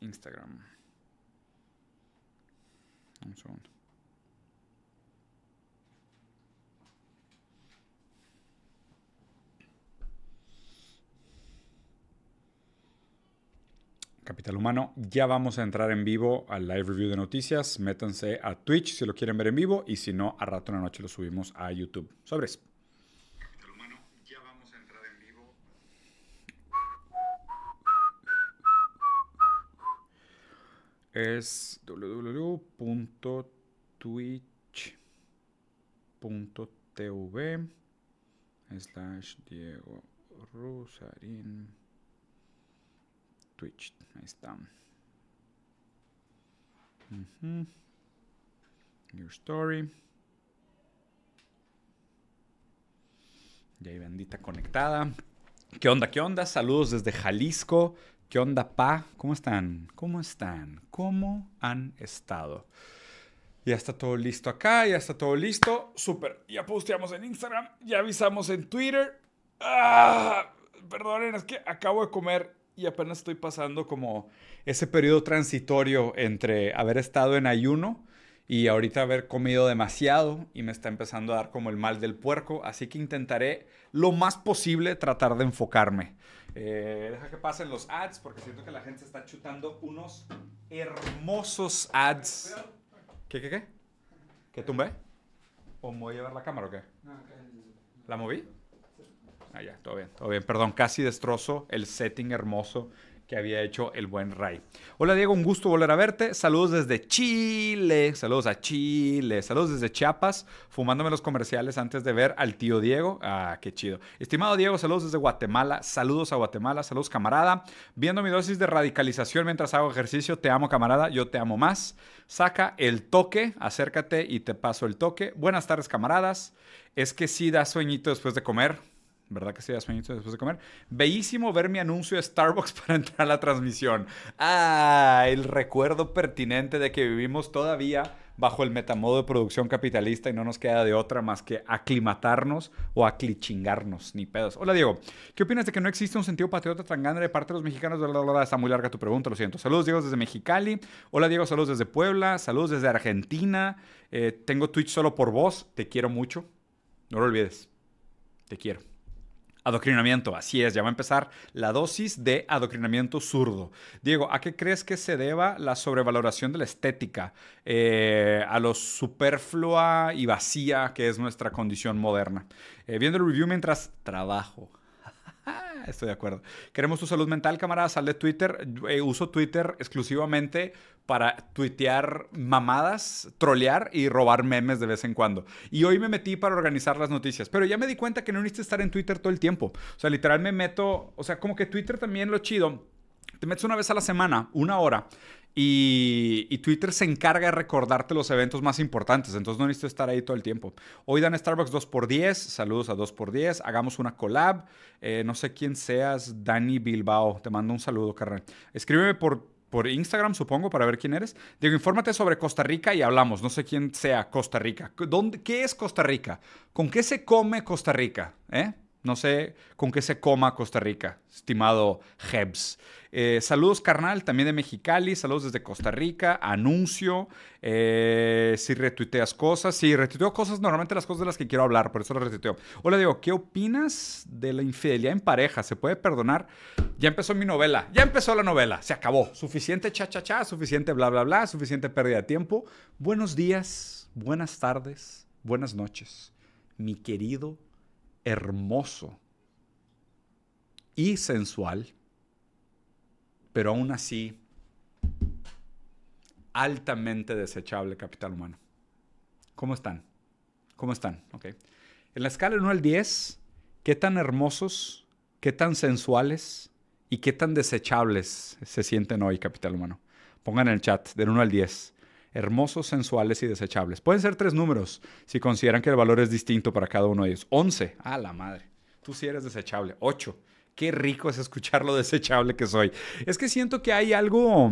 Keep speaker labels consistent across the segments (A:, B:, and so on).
A: Instagram. Un segundo. Capital Humano. Ya vamos a entrar en vivo al live review de noticias. Métanse a Twitch si lo quieren ver en vivo y si no, a rato en la noche lo subimos a YouTube. Sobres. es www.twitch.tv slash Diego Rusarín Twitch. Ahí está. new Your Story. Ya hay bendita conectada. ¿Qué onda? ¿Qué onda? Saludos desde Jalisco. ¿Qué onda, pa? ¿Cómo están? ¿Cómo están? ¿Cómo han estado? Ya está todo listo acá, ya está todo listo. Súper. Ya posteamos en Instagram, ya avisamos en Twitter. ¡Ah! Perdonen, es que acabo de comer y apenas estoy pasando como ese periodo transitorio entre haber estado en ayuno y ahorita haber comido demasiado y me está empezando a dar como el mal del puerco. Así que intentaré lo más posible tratar de enfocarme. Eh, deja que pasen los ads porque siento que la gente está chutando unos hermosos ads. ¿Qué, qué, qué? ¿Qué tumbé? ¿O me voy a llevar la cámara o qué? ¿La moví? Ah, ya, todo bien, todo bien. Perdón, casi destrozo el setting hermoso que había hecho el buen Ray. Hola Diego, un gusto volver a verte. Saludos desde Chile, saludos a Chile, saludos desde Chiapas, fumándome los comerciales antes de ver al tío Diego. Ah, qué chido. Estimado Diego, saludos desde Guatemala, saludos a Guatemala, saludos camarada. Viendo mi dosis de radicalización mientras hago ejercicio, te amo camarada, yo te amo más. Saca el toque, acércate y te paso el toque. Buenas tardes camaradas. Es que sí da sueñito después de comer. ¿Verdad que se da sueñito después de comer? Bellísimo ver mi anuncio de Starbucks para entrar a la transmisión. Ah, el recuerdo pertinente de que vivimos todavía bajo el metamodo de producción capitalista y no nos queda de otra más que aclimatarnos o aclichingarnos, ni pedos. Hola Diego, ¿qué opinas de que no existe un sentido patriota tan grande de parte de los mexicanos? está muy larga tu pregunta, lo siento. Saludos Diego desde Mexicali, hola Diego, saludos desde Puebla, saludos desde Argentina, eh, tengo Twitch solo por vos, te quiero mucho, no lo olvides, te quiero. Adoctrinamiento, así es, ya va a empezar la dosis de adoctrinamiento zurdo. Diego, ¿a qué crees que se deba la sobrevaloración de la estética, eh, a lo superflua y vacía que es nuestra condición moderna? Eh, viendo el review mientras trabajo. Estoy de acuerdo. Queremos tu salud mental, camarada. Sal de Twitter. Eh, uso Twitter exclusivamente para tuitear mamadas, trolear y robar memes de vez en cuando. Y hoy me metí para organizar las noticias, pero ya me di cuenta que no necesito estar en Twitter todo el tiempo. O sea, literal me meto, o sea, como que Twitter también lo chido. Te metes una vez a la semana, una hora, y, Twitter se encarga de recordarte los eventos más importantes, entonces no necesito estar ahí todo el tiempo. Hoy dan Starbucks 2x10, saludos a 2x10, hagamos una collab, eh, no sé quién seas, Dani Bilbao, te mando un saludo, carnal. Escríbeme por por Instagram, supongo, para ver quién eres. Digo, infórmate sobre Costa Rica y hablamos. No sé quién sea Costa Rica. ¿Qué es Costa Rica? ¿Con qué se come Costa Rica? ¿Eh? No sé con qué se coma Costa Rica, estimado Hebs eh, saludos, carnal, también de Mexicali. Saludos desde Costa Rica. Anuncio. Eh, si retuiteas cosas. Si retuiteo cosas, normalmente las cosas de las que quiero hablar, por eso las retuiteo. Hola, digo, ¿qué opinas de la infidelidad en pareja? ¿Se puede perdonar? ya empezó mi novela, ya empezó la novela, se acabó. Suficiente cha, cha, cha, suficiente bla, bla, bla, suficiente pérdida de tiempo. Buenos días, buenas tardes, buenas noches, mi querido, hermoso y sensual, pero aún así altamente desechable capital humano. ¿Cómo están? ¿Cómo están? En la escala del 1 al 10, ¿qué tan hermosos, qué tan sensuales, ¿Y qué tan desechables se sienten hoy, capital humano? Pongan en el chat, del 1 al 10. Hermosos, sensuales y desechables. Pueden ser tres números si consideran que el valor es distinto para cada uno de ellos. 11. A ¡Ah, la madre. Tú sí eres desechable. 8. Qué rico es escuchar lo desechable que soy. Es que siento que hay algo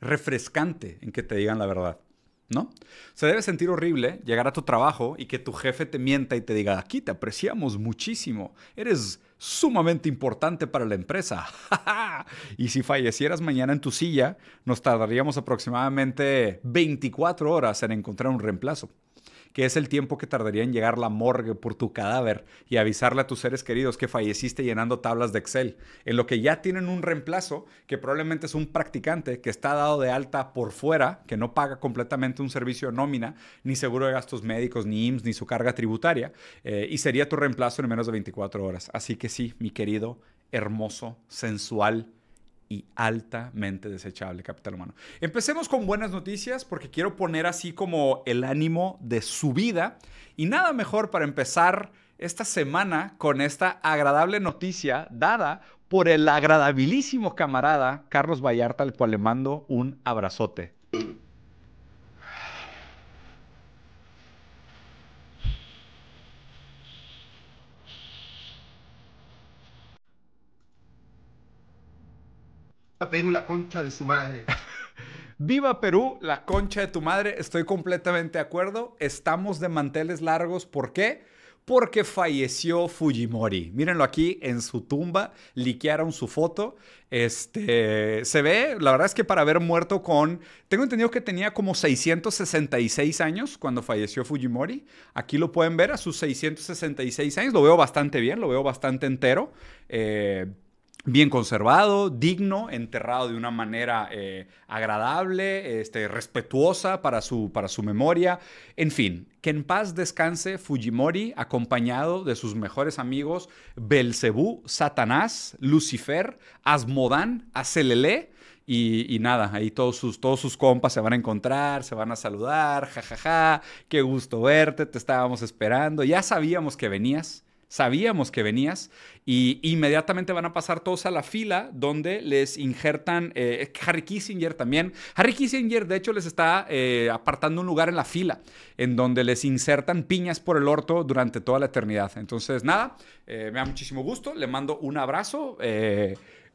A: refrescante en que te digan la verdad. Se debe sentir horrible llegar a tu trabajo y que tu jefe te mienta y te diga, aquí te apreciamos muchísimo, eres sumamente importante para la empresa. y si fallecieras mañana en tu silla, nos tardaríamos aproximadamente 24 horas en encontrar un reemplazo que es el tiempo que tardaría en llegar la morgue por tu cadáver y avisarle a tus seres queridos que falleciste llenando tablas de Excel, en lo que ya tienen un reemplazo que probablemente es un practicante que está dado de alta por fuera, que no paga completamente un servicio de nómina, ni seguro de gastos médicos, ni IMSS, ni su carga tributaria, eh, y sería tu reemplazo en menos de 24 horas. Así que sí, mi querido, hermoso, sensual, y altamente desechable capital humano. Empecemos con buenas noticias porque quiero poner así como el ánimo de su vida y nada mejor para empezar esta semana con esta agradable noticia dada por el agradabilísimo camarada Carlos Vallarta, al cual le mando un abrazote.
B: Perú, la concha de su madre. Viva
A: Perú, la concha de tu madre. Estoy completamente de acuerdo. Estamos de manteles largos. ¿Por qué? porque falleció Fujimori. Mírenlo aquí en su tumba, liquearon su foto. Este, se ve, la verdad es que para haber muerto con, tengo entendido que tenía como 666 años cuando falleció Fujimori. Aquí lo pueden ver a sus 666 años, lo veo bastante bien, lo veo bastante entero. Eh, bien conservado, digno, enterrado de una manera eh, agradable, este, respetuosa para su, para su memoria. En fin, que en paz descanse Fujimori, acompañado de sus mejores amigos Belcebú, Satanás, Lucifer, Asmodán, Acelelé. Y, nada, ahí todos sus, todos sus compas se van a encontrar, se van a saludar, jajaja, ja, ja, qué gusto verte, te estábamos esperando, ya sabíamos que venías, sabíamos que venías y inmediatamente van a pasar todos a la fila donde les injertan eh, Harry Kissinger también. Harry Kissinger de hecho les está eh, apartando un lugar en la fila en donde les insertan piñas por el orto durante toda la eternidad. Entonces nada, eh, me da muchísimo gusto, le mando un abrazo.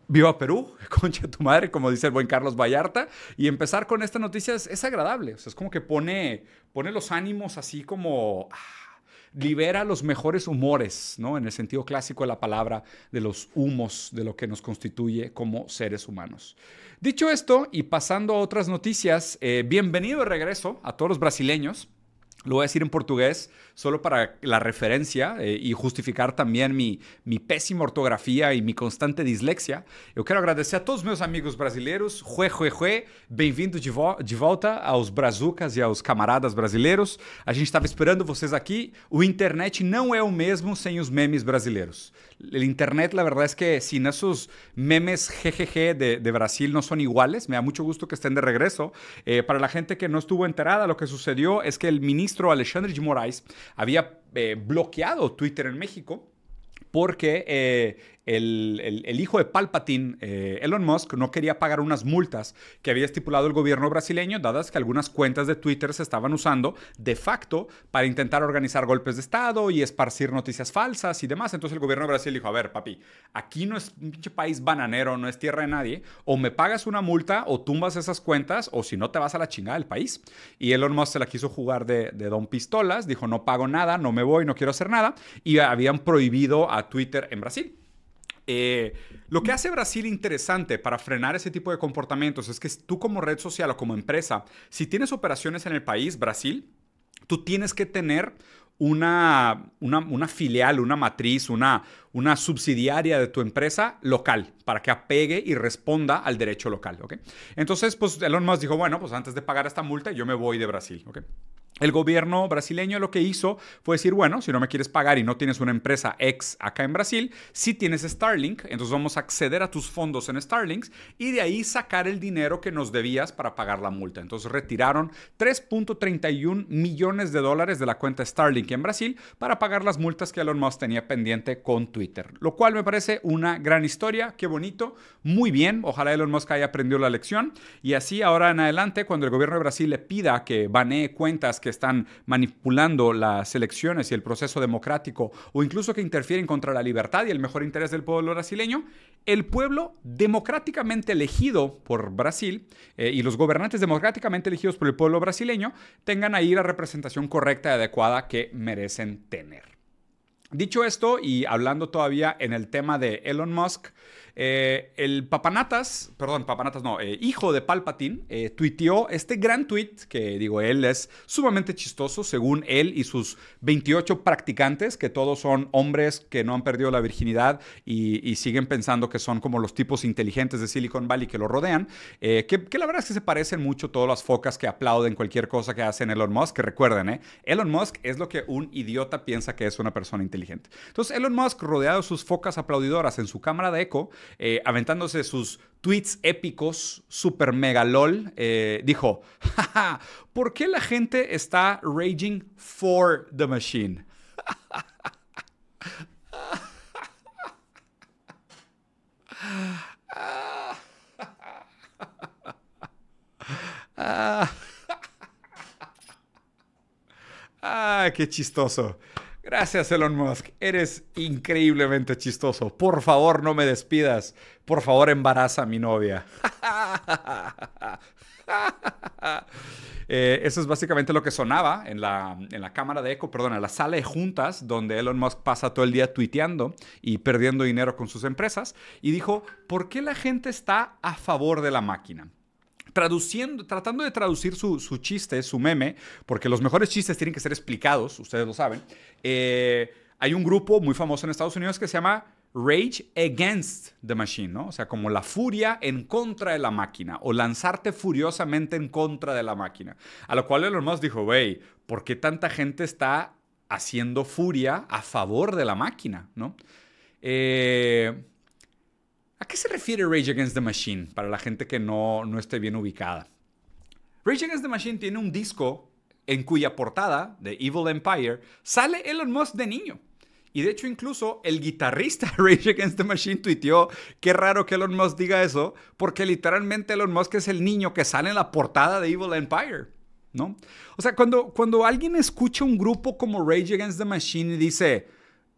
A: Viva Perú, concha tu madre, como dice el buen Carlos Vallarta. Y empezar con esta noticia es, agradable, es como que pone, pone los ánimos así como... Ah, libera los mejores humores, ¿no? En el sentido clásico de la palabra, de los humos, de lo que nos constituye como seres humanos. Dicho esto, y pasando a otras noticias, eh, bienvenido de regreso a todos los brasileños. Lo voy a decir en portugués solo para la referencia eh, y justificar también mi, mi pésima ortografía y mi constante dislexia, yo quiero agradecer a todos mis amigos brasileiros. Jue, jue, jue. bem de, de volta aos brazucas e aos camaradas brasileiros. A gente estava esperando vocês aqui. O internet no es o mesmo sem os memes brasileiros. El internet, la verdad es que sin esos memes GGG de, Brasil no son iguales. Me da mucho gusto que estén de regreso. Eh, para la gente que no estuvo enterada, lo que sucedió es que el ministro Alexandre de Moraes había eh, bloqueado Twitter en México porque eh, el, hijo de Palpatine, eh, Elon Musk, no quería pagar unas multas que había estipulado el gobierno brasileño, dadas que algunas cuentas de Twitter se estaban usando de facto para intentar organizar golpes de Estado y esparcir noticias falsas y demás. Entonces el gobierno de Brasil dijo, a ver, papi, aquí no es un pinche país bananero, no es tierra de nadie, o me pagas una multa o tumbas esas cuentas o si no te vas a la chingada del país. Y Elon Musk se la quiso jugar de Don Pistolas, dijo, no pago nada, no me voy, no quiero hacer nada, y habían prohibido a Twitter en Brasil. Eh, lo que hace Brasil interesante para frenar ese tipo de comportamientos es que tú como red social o como empresa, si tienes operaciones en el país, Brasil, tú tienes que tener una, una, filial, una matriz, una, una subsidiaria de tu empresa local para que apegue y responda al derecho local. Entonces, pues Elon Musk dijo, bueno, pues antes de pagar esta multa yo me voy de Brasil. El gobierno brasileño lo que hizo fue decir, bueno, si no me quieres pagar y no tienes una empresa ex acá en Brasil, si tienes Starlink, entonces vamos a acceder a tus fondos en Starlink y de ahí sacar el dinero que nos debías para pagar la multa. Entonces retiraron 3.31 millones de dólares de la cuenta Starlink en Brasil para pagar las multas que Elon Musk tenía pendiente con Twitter, lo cual me parece una gran historia, qué bonito, muy bien, ojalá Elon Musk haya aprendido la lección y así ahora en adelante cuando el gobierno de Brasil le pida que banee cuentas que están manipulando las elecciones y el proceso democrático o incluso que interfieren contra la libertad y el mejor interés del pueblo brasileño, el pueblo democráticamente elegido por Brasil eh, y los gobernantes democráticamente elegidos por el pueblo brasileño tengan ahí la representación correcta y adecuada que merecen tener. Dicho esto, y hablando todavía en el tema de Elon Musk, eh, el Papanatas, perdón, Papanatas no, eh, hijo de Palpatine, eh, tuiteó este gran tweet que digo, él es sumamente chistoso, según él y sus 28 practicantes, que todos son hombres que no han perdido la virginidad y, siguen pensando que son como los tipos inteligentes de Silicon Valley que lo rodean, eh, que, la verdad es que se parecen mucho todas las focas que aplauden cualquier cosa que hacen Elon Musk, que recuerden, Elon Musk es lo que un idiota piensa que es una persona inteligente. Entonces, Elon Musk, rodeado de sus focas aplaudidoras en su cámara de eco, eh, aventándose sus tweets épicos, super mega lol, eh, dijo, ¿por qué la gente está raging for the machine? Ah, qué chistoso. Gracias, Elon Musk. Eres increíblemente chistoso. Por favor, no me despidas. Por favor, embaraza a mi novia. Eh, eso es básicamente lo que sonaba en la, en la cámara de eco, perdón, en la sala de juntas, donde Elon Musk pasa todo el día tuiteando y perdiendo dinero con sus empresas. Y dijo, ¿por qué la gente está a favor de la máquina? traduciendo, tratando de traducir su, su, chiste, su meme, porque los mejores chistes tienen que ser explicados, ustedes lo saben. Eh, hay un grupo muy famoso en Estados Unidos que se llama Rage Against the Machine, ¿no? O sea, como la furia en contra de la máquina o lanzarte furiosamente en contra de la máquina. A lo cual Elon Musk dijo, wey, ¿por qué tanta gente está haciendo furia a favor de la máquina, ¿no? Eh, ¿A qué se refiere Rage Against the Machine para la gente que no, no esté bien ubicada? Rage Against the Machine tiene un disco en cuya portada, de Evil Empire, sale Elon Musk de niño. Y de hecho incluso el guitarrista Rage Against the Machine tuiteó, qué raro que Elon Musk diga eso, porque literalmente Elon Musk es el niño que sale en la portada de Evil Empire, ¿no? O sea, cuando, cuando alguien escucha un grupo como Rage Against the Machine y dice,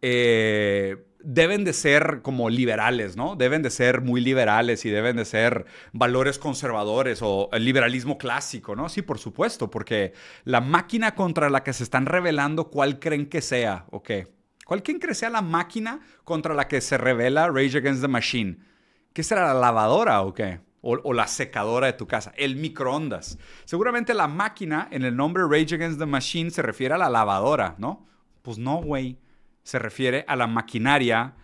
A: eh, deben de ser como liberales, ¿no? Deben de ser muy liberales y deben de ser valores conservadores o el liberalismo clásico, ¿no? Sí, por supuesto, porque la máquina contra la que se están revelando, ¿cuál creen que sea o qué? ¿Cuál creen que sea la máquina contra la que se revela Rage Against the Machine? ¿Qué será la lavadora o qué? o, la secadora de tu casa, el microondas. Seguramente la máquina en el nombre Rage Against the Machine se refiere a la lavadora, ¿no? Pues no, güey se refiere a la maquinaria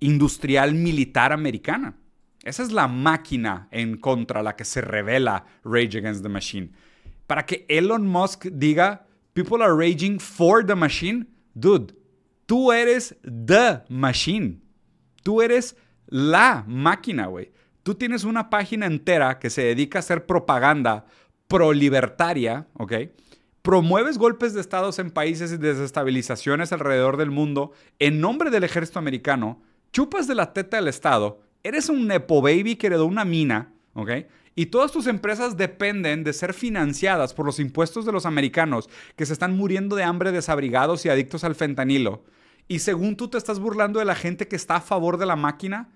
A: industrial militar americana. Esa es la máquina en contra la que se revela Rage Against the Machine. Para que Elon Musk diga, people are raging for the machine, dude, tú eres the machine. Tú eres la máquina, güey. Tú tienes una página entera que se dedica a hacer propaganda pro-libertaria, ¿ok? promueves golpes de estados en países y desestabilizaciones alrededor del mundo en nombre del ejército americano, chupas de la teta del Estado, eres un nepo baby que heredó una mina, ¿ok? Y todas tus empresas dependen de ser financiadas por los impuestos de los americanos que se están muriendo de hambre desabrigados y adictos al fentanilo. Y según tú te estás burlando de la gente que está a favor de la máquina,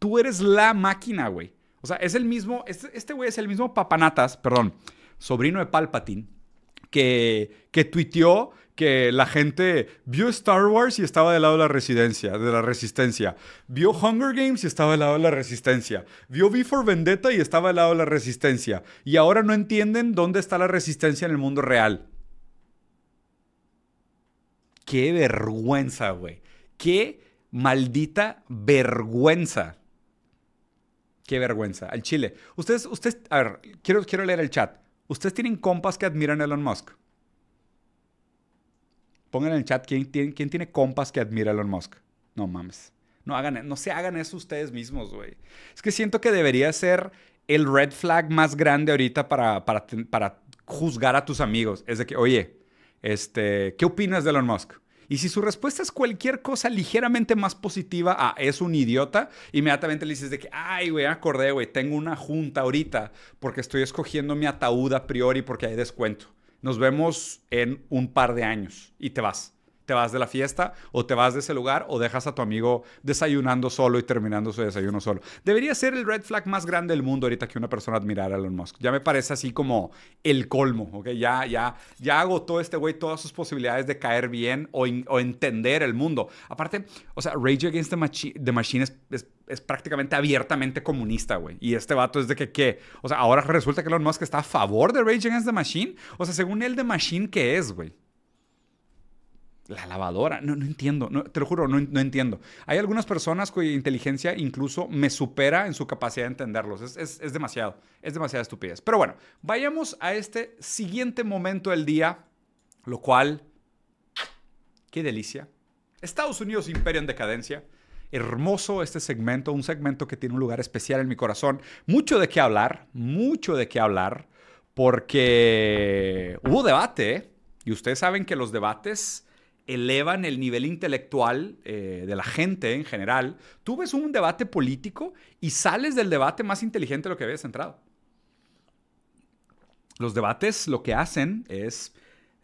A: tú eres la máquina, güey. O sea, es el mismo, este güey es el mismo papanatas, perdón, sobrino de Palpatine, que, que tuiteó que la gente vio Star Wars y estaba del lado de la residencia, de la resistencia. Vio Hunger Games y estaba del lado de la resistencia. Vio Before Vendetta y estaba del lado de la resistencia. Y ahora no entienden dónde está la resistencia en el mundo real. Qué vergüenza, güey. Qué maldita vergüenza. Qué vergüenza. Al Chile. Ustedes, ustedes, a ver, quiero, quiero leer el chat. ¿Ustedes tienen compas que admiran a Elon Musk? Pongan en el chat quién, tiene compas que admira a Elon Musk. No mames. No, hagan, no se hagan eso ustedes mismos, güey. Es que siento que debería ser el red flag más grande ahorita para, juzgar a tus amigos. Es de que, oye, este, ¿qué opinas de Elon Musk? Y si su respuesta es cualquier cosa ligeramente más positiva a ah, es un idiota, inmediatamente le dices de que, ay, güey, acordé, güey, tengo una junta ahorita porque estoy escogiendo mi ataúd a priori porque hay descuento. Nos vemos en un par de años y te vas te vas de la fiesta o te vas de ese lugar o dejas a tu amigo desayunando solo y terminando su desayuno solo. Debería ser el red flag más grande del mundo ahorita que una persona admirara a Elon Musk. Ya me parece así como el colmo, ¿ok? Ya, ya, ya agotó este güey todas sus posibilidades de caer bien o, entender el mundo. Aparte, o sea, Rage Against the, Machine es, es, prácticamente abiertamente comunista, güey. Y este vato es de que, ¿qué? O sea, ahora resulta que Elon Musk está a favor de Rage Against the Machine. O sea, según él, The Machine, ¿qué es, güey? la lavadora. No, no entiendo, te lo juro, no, entiendo. Hay algunas personas cuya inteligencia incluso me supera en su capacidad de entenderlos. Es, es demasiado, es demasiada estupidez. Pero bueno, vayamos a este siguiente momento del día, lo cual, qué delicia. Estados Unidos, imperio en decadencia. Hermoso este segmento, un segmento que tiene un lugar especial en mi corazón. Mucho de qué hablar, mucho de qué hablar, porque hubo debate ¿eh? y ustedes saben que los debates elevan el nivel intelectual eh, de la gente en general. Tú ves un debate político y sales del debate más inteligente de lo que habías entrado. Los debates lo que hacen es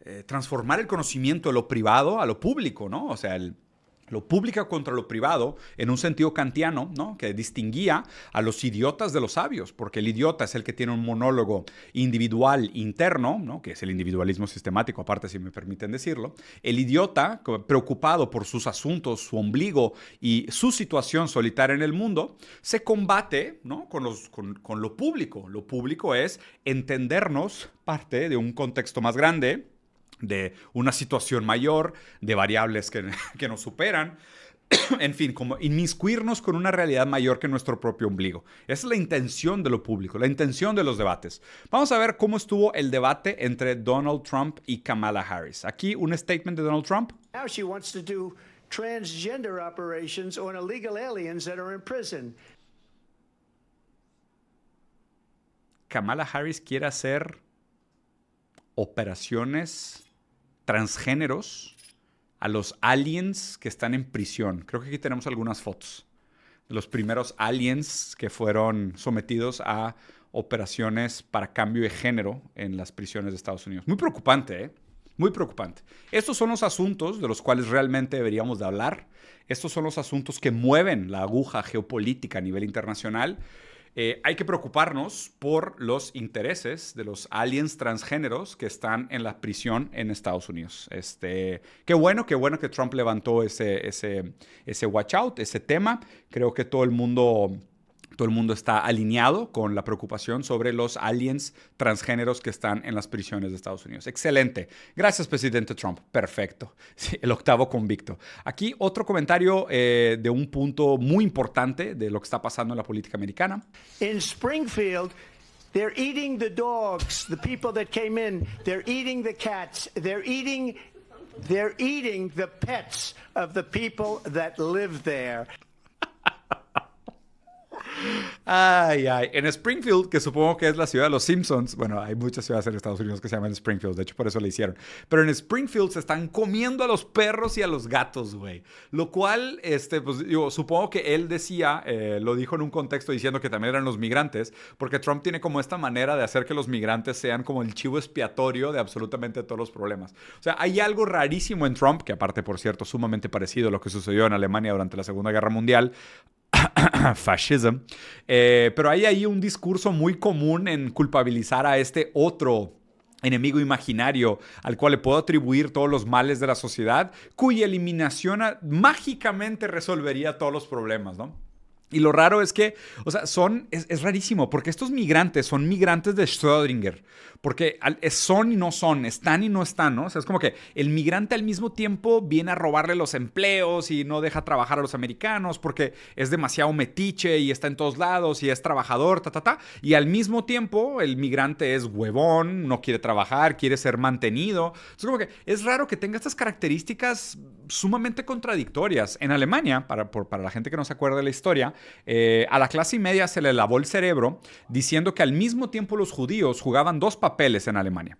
A: eh, transformar el conocimiento de lo privado a lo público, ¿no? O sea, el, lo público contra lo privado en un sentido kantiano, ¿no? que distinguía a los idiotas de los sabios, porque el idiota es el que tiene un monólogo individual interno, ¿no? que es el individualismo sistemático, aparte si me permiten decirlo, el idiota preocupado por sus asuntos, su ombligo y su situación solitaria en el mundo, se combate ¿no? con, con lo público. Lo público es entendernos parte de un contexto más grande, de una situación mayor, de variables que, nos superan. en fin, como inmiscuirnos con una realidad mayor que nuestro propio ombligo. Esa es la intención de lo público, la intención de los debates. Vamos a ver cómo estuvo el debate entre Donald Trump y Kamala Harris. Aquí un statement de Donald Trump. Kamala Harris quiere hacer operaciones transgéneros a los aliens que están en prisión. Creo que aquí tenemos algunas fotos de los primeros aliens que fueron sometidos a operaciones para cambio de género en las prisiones de Estados Unidos. Muy preocupante, ¿eh? Muy preocupante. Estos son los asuntos de los cuales realmente deberíamos de hablar. Estos son los asuntos que mueven la aguja geopolítica a nivel internacional. Eh, hay que preocuparnos por los intereses de los aliens transgéneros que están en la prisión en Estados Unidos. Este, qué bueno, qué bueno que Trump levantó ese, ese, ese watch out, ese tema. Creo que todo el mundo todo el mundo está alineado con la preocupación sobre los aliens transgéneros que están en las prisiones de Estados Unidos. Excelente. Gracias, presidente Trump. Perfecto. el octavo convicto. Aquí otro comentario eh, de un punto muy importante de lo que está pasando en la política americana. En Springfield, They're eating the dogs, the people that came in. They're eating the cats. They're eating
C: they're eating the pets of the people that live there.
A: Ay, ay. En Springfield, que supongo que es la ciudad de los Simpsons, bueno, hay muchas ciudades en Estados Unidos que se llaman Springfield, de hecho por eso lo hicieron. Pero en Springfield se están comiendo a los perros y a los gatos, güey. Lo cual, este, pues digo, supongo que él decía, eh, lo dijo en un contexto diciendo que también eran los migrantes, porque Trump tiene como esta manera de hacer que los migrantes sean como el chivo expiatorio de absolutamente todos los problemas. O sea, hay algo rarísimo en Trump, que aparte, por cierto, sumamente parecido a lo que sucedió en Alemania durante la Segunda Guerra Mundial fascism. Eh, pero hay ahí un discurso muy común en culpabilizar a este otro enemigo imaginario al cual le puedo atribuir todos los males de la sociedad, cuya eliminación mágicamente resolvería todos los problemas, ¿no? Y lo raro es que, o sea, son, es, es, rarísimo, porque estos migrantes son migrantes de Schrödinger. Porque son y no son, están y no están, ¿no? O sea, es como que el migrante al mismo tiempo viene a robarle los empleos y no deja trabajar a los americanos porque es demasiado metiche y está en todos lados y es trabajador, ta, ta, ta. Y al mismo tiempo el migrante es huevón, no quiere trabajar, quiere ser mantenido. Es como que es raro que tenga estas características sumamente contradictorias. En Alemania, para, por, para la gente que no se acuerde de la historia, eh, a la clase media se le lavó el cerebro diciendo que al mismo tiempo los judíos jugaban dos papeles en Alemania.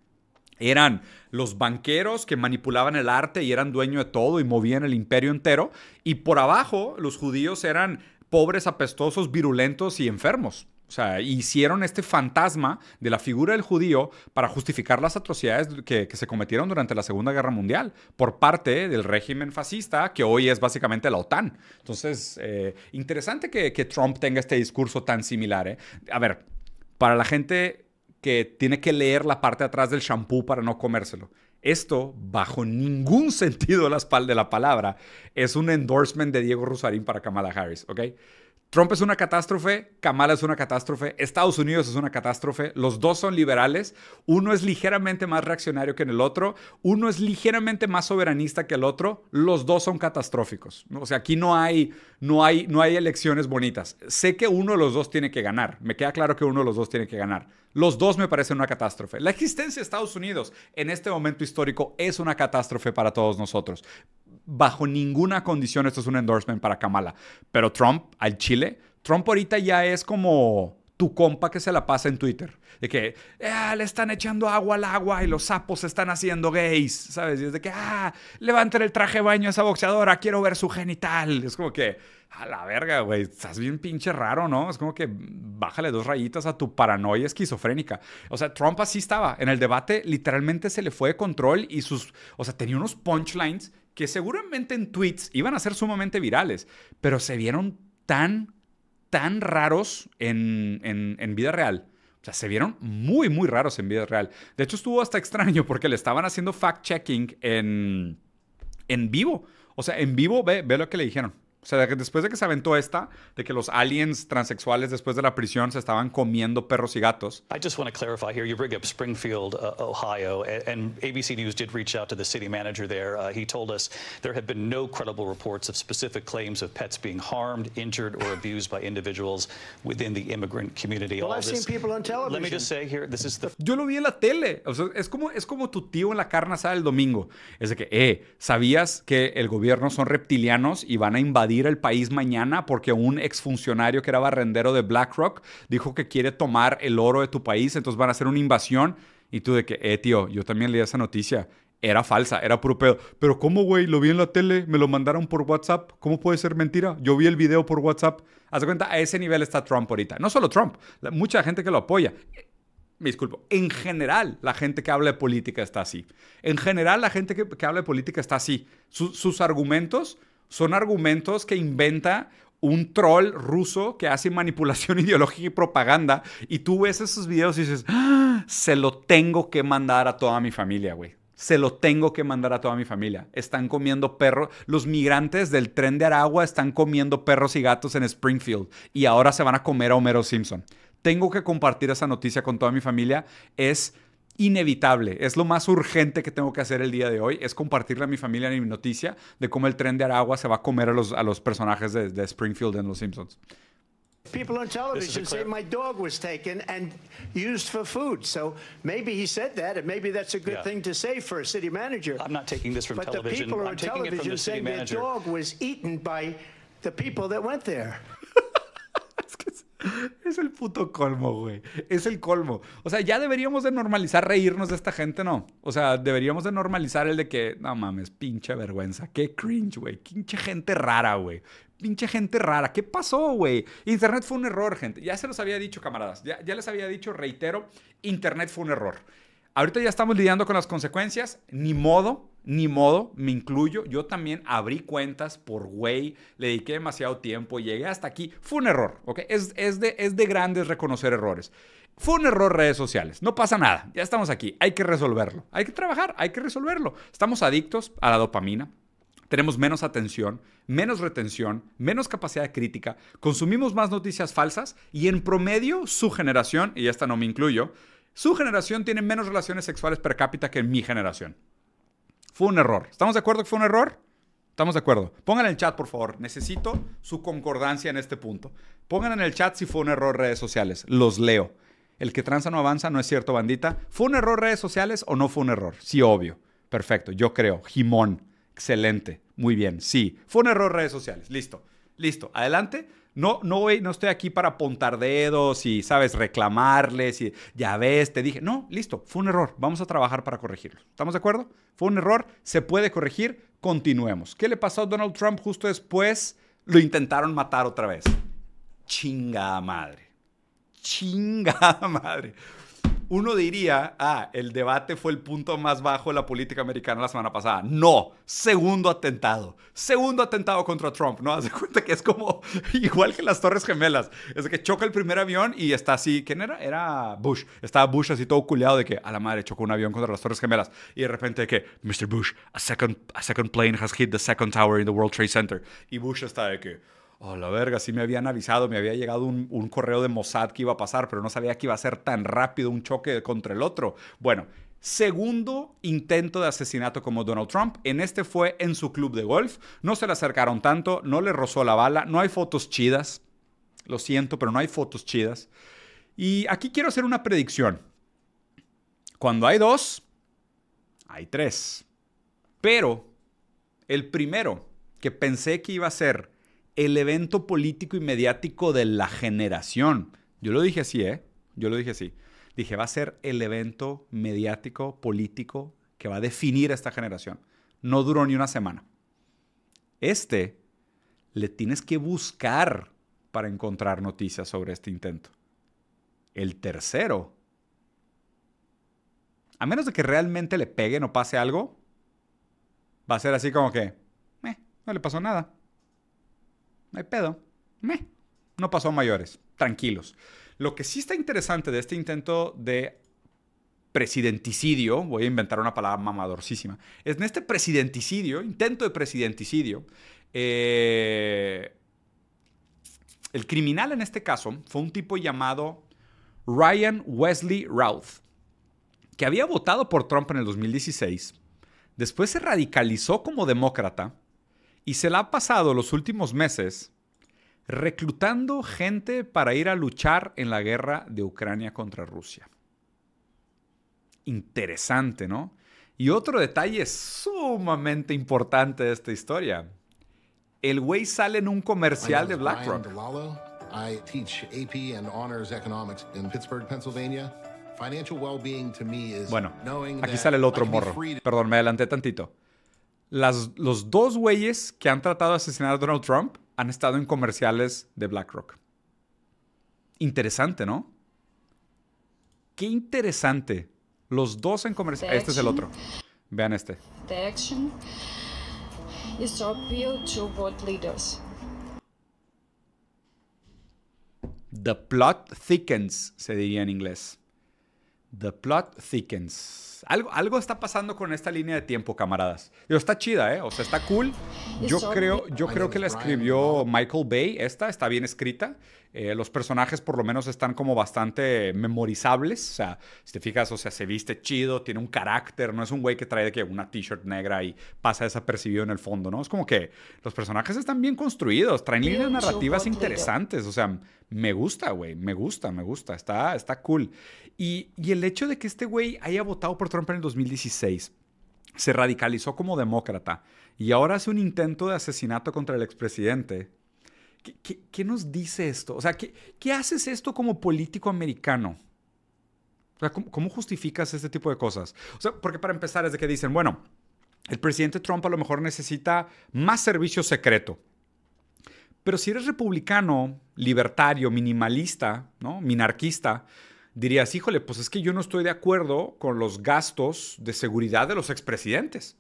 A: Eran los banqueros que manipulaban el arte y eran dueño de todo y movían el imperio entero. Y por abajo, los judíos eran pobres, apestosos, virulentos y enfermos. O sea, hicieron este fantasma de la figura del judío para justificar las atrocidades que, se cometieron durante la Segunda Guerra Mundial por parte del régimen fascista, que hoy es básicamente la OTAN. Entonces, eh, interesante que, Trump tenga este discurso tan similar. ¿eh? A ver, para la gente que tiene que leer la parte de atrás del champú para no comérselo. Esto, bajo ningún sentido de la palabra, es un endorsement de Diego Rosarín para Kamala Harris, ¿ok? Trump es una catástrofe, Kamala es una catástrofe, Estados Unidos es una catástrofe, los dos son liberales, uno es ligeramente más reaccionario que el otro, uno es ligeramente más soberanista que el otro, los dos son catastróficos. O sea, aquí no hay, no hay, no hay elecciones bonitas. Sé que uno de los dos tiene que ganar, me queda claro que uno de los dos tiene que ganar. Los dos me parecen una catástrofe. La existencia de Estados Unidos en este momento histórico es una catástrofe para todos nosotros bajo ninguna condición esto es un endorsement para Kamala. Pero Trump, al Chile, Trump ahorita ya es como tu compa que se la pasa en Twitter. De que ah, le están echando agua al agua y los sapos se están haciendo gays, ¿sabes? Y es de que, ah, levanten el traje de baño a esa boxeadora, quiero ver su genital. Es como que, a la verga, güey, estás bien pinche raro, ¿no? Es como que bájale dos rayitas a tu paranoia esquizofrénica. O sea, Trump así estaba. En el debate literalmente se le fue de control y sus, o sea, tenía unos punchlines que seguramente en tweets iban a ser sumamente virales, pero se vieron tan, tan raros en, vida real. O sea, se vieron muy, muy raros en vida real. De hecho, estuvo hasta extraño porque le estaban haciendo fact-checking en, en vivo. O sea, en vivo ve, ve lo que le dijeron. O sea, de que después de que se aventó esta, de que los aliens transexuales después de la prisión se estaban comiendo perros y gatos. I just want to clarify here. You bring up Springfield, uh, Ohio, and, ABC News did reach out to the city manager there. Uh, he told us there have been no credible reports of specific claims of pets being harmed, injured, or abused by individuals within the immigrant community. Well, All I've this, seen people
C: on television. Let me just
A: say here, this is the. Yo lo vi en la tele. O sea, es como es como tu tío en la carne asada el domingo. Es de que, eh, sabías que el gobierno son reptilianos y van a invadir el país mañana porque un exfuncionario que era barrendero de BlackRock dijo que quiere tomar el oro de tu país, entonces van a hacer una invasión. Y tú de que, eh, tío, yo también leí esa noticia. Era falsa, era puro Pero ¿cómo, güey? Lo vi en la tele, me lo mandaron por WhatsApp. ¿Cómo puede ser mentira? Yo vi el video por WhatsApp. Haz de cuenta, a ese nivel está Trump ahorita. No solo Trump, mucha gente que lo apoya me disculpo, en general la gente que habla de política está así. En general la gente que, habla de política está así. sus argumentos son argumentos que inventa un troll ruso que hace manipulación ideológica y propaganda. Y tú ves esos videos y dices, ah, se lo tengo que mandar a toda mi familia, güey. Se lo tengo que mandar a toda mi familia. Están comiendo perros. Los migrantes del tren de Aragua están comiendo perros y gatos en Springfield. Y ahora se van a comer a Homero Simpson. Tengo que compartir esa noticia con toda mi familia. Es inevitable, es lo más urgente que tengo que hacer el día de hoy, es compartirle a mi familia mi noticia de cómo el tren de Aragua se va a comer a los, a los personajes de, de Springfield en Los Simpsons.
C: People on television say my dog was taken and used for food. So maybe he said that, and maybe that's a good thing to say for a city manager.
A: I'm not taking this from but television. But the people I'm on television saying manager. dog
C: was eaten by the people that went there
A: es el puto colmo, güey. Es el colmo. O sea, ya deberíamos de normalizar reírnos de esta gente, ¿no? O sea, deberíamos de normalizar el de que, no mames, pinche vergüenza. Qué cringe, güey. Pinche gente rara, güey. Pinche gente rara. ¿Qué pasó, güey? Internet fue un error, gente. Ya se los había dicho, camaradas. Ya, ya les había dicho, reitero, Internet fue un error. Ahorita ya estamos lidiando con las consecuencias. Ni modo ni modo, me incluyo, yo también abrí cuentas por güey, le dediqué demasiado tiempo, llegué hasta aquí, fue un error, ¿ok? Es, de, es de grandes reconocer errores. Fue un error redes sociales, no pasa nada, ya estamos aquí, hay que resolverlo, hay que trabajar, hay que resolverlo. Estamos adictos a la dopamina, tenemos menos atención, menos retención, menos capacidad crítica, consumimos más noticias falsas y en promedio su generación, y esta no me incluyo, su generación tiene menos relaciones sexuales per cápita que mi generación. Fue un error. ¿Estamos de acuerdo que fue un error? Estamos de acuerdo. Pongan en el chat, por favor. Necesito su concordancia en este punto. Pongan en el chat si fue un error redes sociales. Los leo. El que tranza no avanza, no es cierto, bandita. ¿Fue un error redes sociales o no fue un error? Sí, obvio. Perfecto, yo creo. Jimón, excelente. Muy bien, sí. Fue un error redes sociales. Listo, listo. Adelante. No, no estoy aquí para apuntar dedos y, sabes, reclamarles y ya ves, te dije. No, listo, fue un error. Vamos a trabajar para corregirlo. ¿Estamos de acuerdo? Fue un error, se puede corregir, continuemos. ¿Qué le pasó a Donald Trump justo después? Lo intentaron matar otra vez. Chinga madre. Chinga madre uno diría, ah, el debate fue el punto más bajo de la política americana la semana pasada. No, segundo atentado. Segundo atentado contra Trump, ¿no? Haz de cuenta que es como igual que las Torres Gemelas. Es que choca el primer avión y está así. ¿Quién era? Era Bush. Estaba Bush así todo culeado de que a la madre chocó un avión contra las Torres Gemelas. Y de repente de que, Mr. Bush, a second, a second plane has hit the second tower in the World Trade Center. Y Bush está de que oh, la verga, sí me habían avisado, me había llegado un, un, correo de Mossad que iba a pasar, pero no sabía que iba a ser tan rápido un choque contra el otro. Bueno, segundo intento de asesinato como Donald Trump, en este fue en su club de golf, no se le acercaron tanto, no le rozó la bala, no hay fotos chidas, lo siento, pero no hay fotos chidas. Y aquí quiero hacer una predicción. Cuando hay dos, hay tres. Pero el primero que pensé que iba a ser el evento político y mediático de la generación. Yo lo dije así, ¿eh? Yo lo dije así. Dije, va a ser el evento mediático, político, que va a definir a esta generación. No duró ni una semana. Este, le tienes que buscar para encontrar noticias sobre este intento. El tercero, a menos de que realmente le peguen o pase algo, va a ser así como que, no le pasó nada no hay pedo. No pasó a mayores. Tranquilos. Lo que sí está interesante de este intento de presidenticidio, voy a inventar una palabra mamadorcísima, es en este presidenticidio, intento de presidenticidio, eh, el criminal en este caso fue un tipo llamado Ryan Wesley Routh, que había votado por Trump en el 2016, después se radicalizó como demócrata y se la ha pasado los últimos meses reclutando gente para ir a luchar en la guerra de Ucrania contra Rusia. Interesante, ¿no? Y otro detalle sumamente importante de esta historia. El güey sale en un comercial de BlackRock.
C: I teach AP and honors economics in Pittsburgh, Pennsylvania. Financial well-being to me is bueno, aquí sale el otro morro.
A: Perdón, me adelanté tantito los dos güeyes que han tratado de asesinar a Donald Trump han estado en comerciales de BlackRock. Interesante, ¿no? Qué interesante. Los dos en comerciales. Este es el otro. Vean este.
C: The action is appeal to both leaders.
A: The plot thickens, se diría en inglés. The plot thickens algo, está pasando con esta línea de tiempo, camaradas. está chida, ¿eh? O sea, está cool. Yo creo, yo creo que la escribió Michael Bay. Esta está bien escrita. Eh, los personajes por lo menos están como bastante memorizables. O sea, si te fijas, o sea, se viste chido, tiene un carácter, no es un güey que trae que una t-shirt negra y pasa desapercibido en el fondo, ¿no? Es como que los personajes están bien construidos, traen líneas narrativas interesantes. O sea, me gusta, güey, me gusta, me gusta, está, está cool. Y, y el hecho de que este güey haya votado por Trump en el 2016, se radicalizó como demócrata y ahora hace un intento de asesinato contra el expresidente. ¿Qué, qué, nos dice esto? O sea, ¿qué, ¿qué, haces esto como político americano? ¿cómo, ¿cómo justificas este tipo de cosas? O sea, porque para empezar es de que dicen, bueno, el presidente Trump a lo mejor necesita más servicio secreto. Pero si eres republicano, libertario, minimalista, ¿no? minarquista, dirías, híjole, pues es que yo no estoy de acuerdo con los gastos de seguridad de los expresidentes.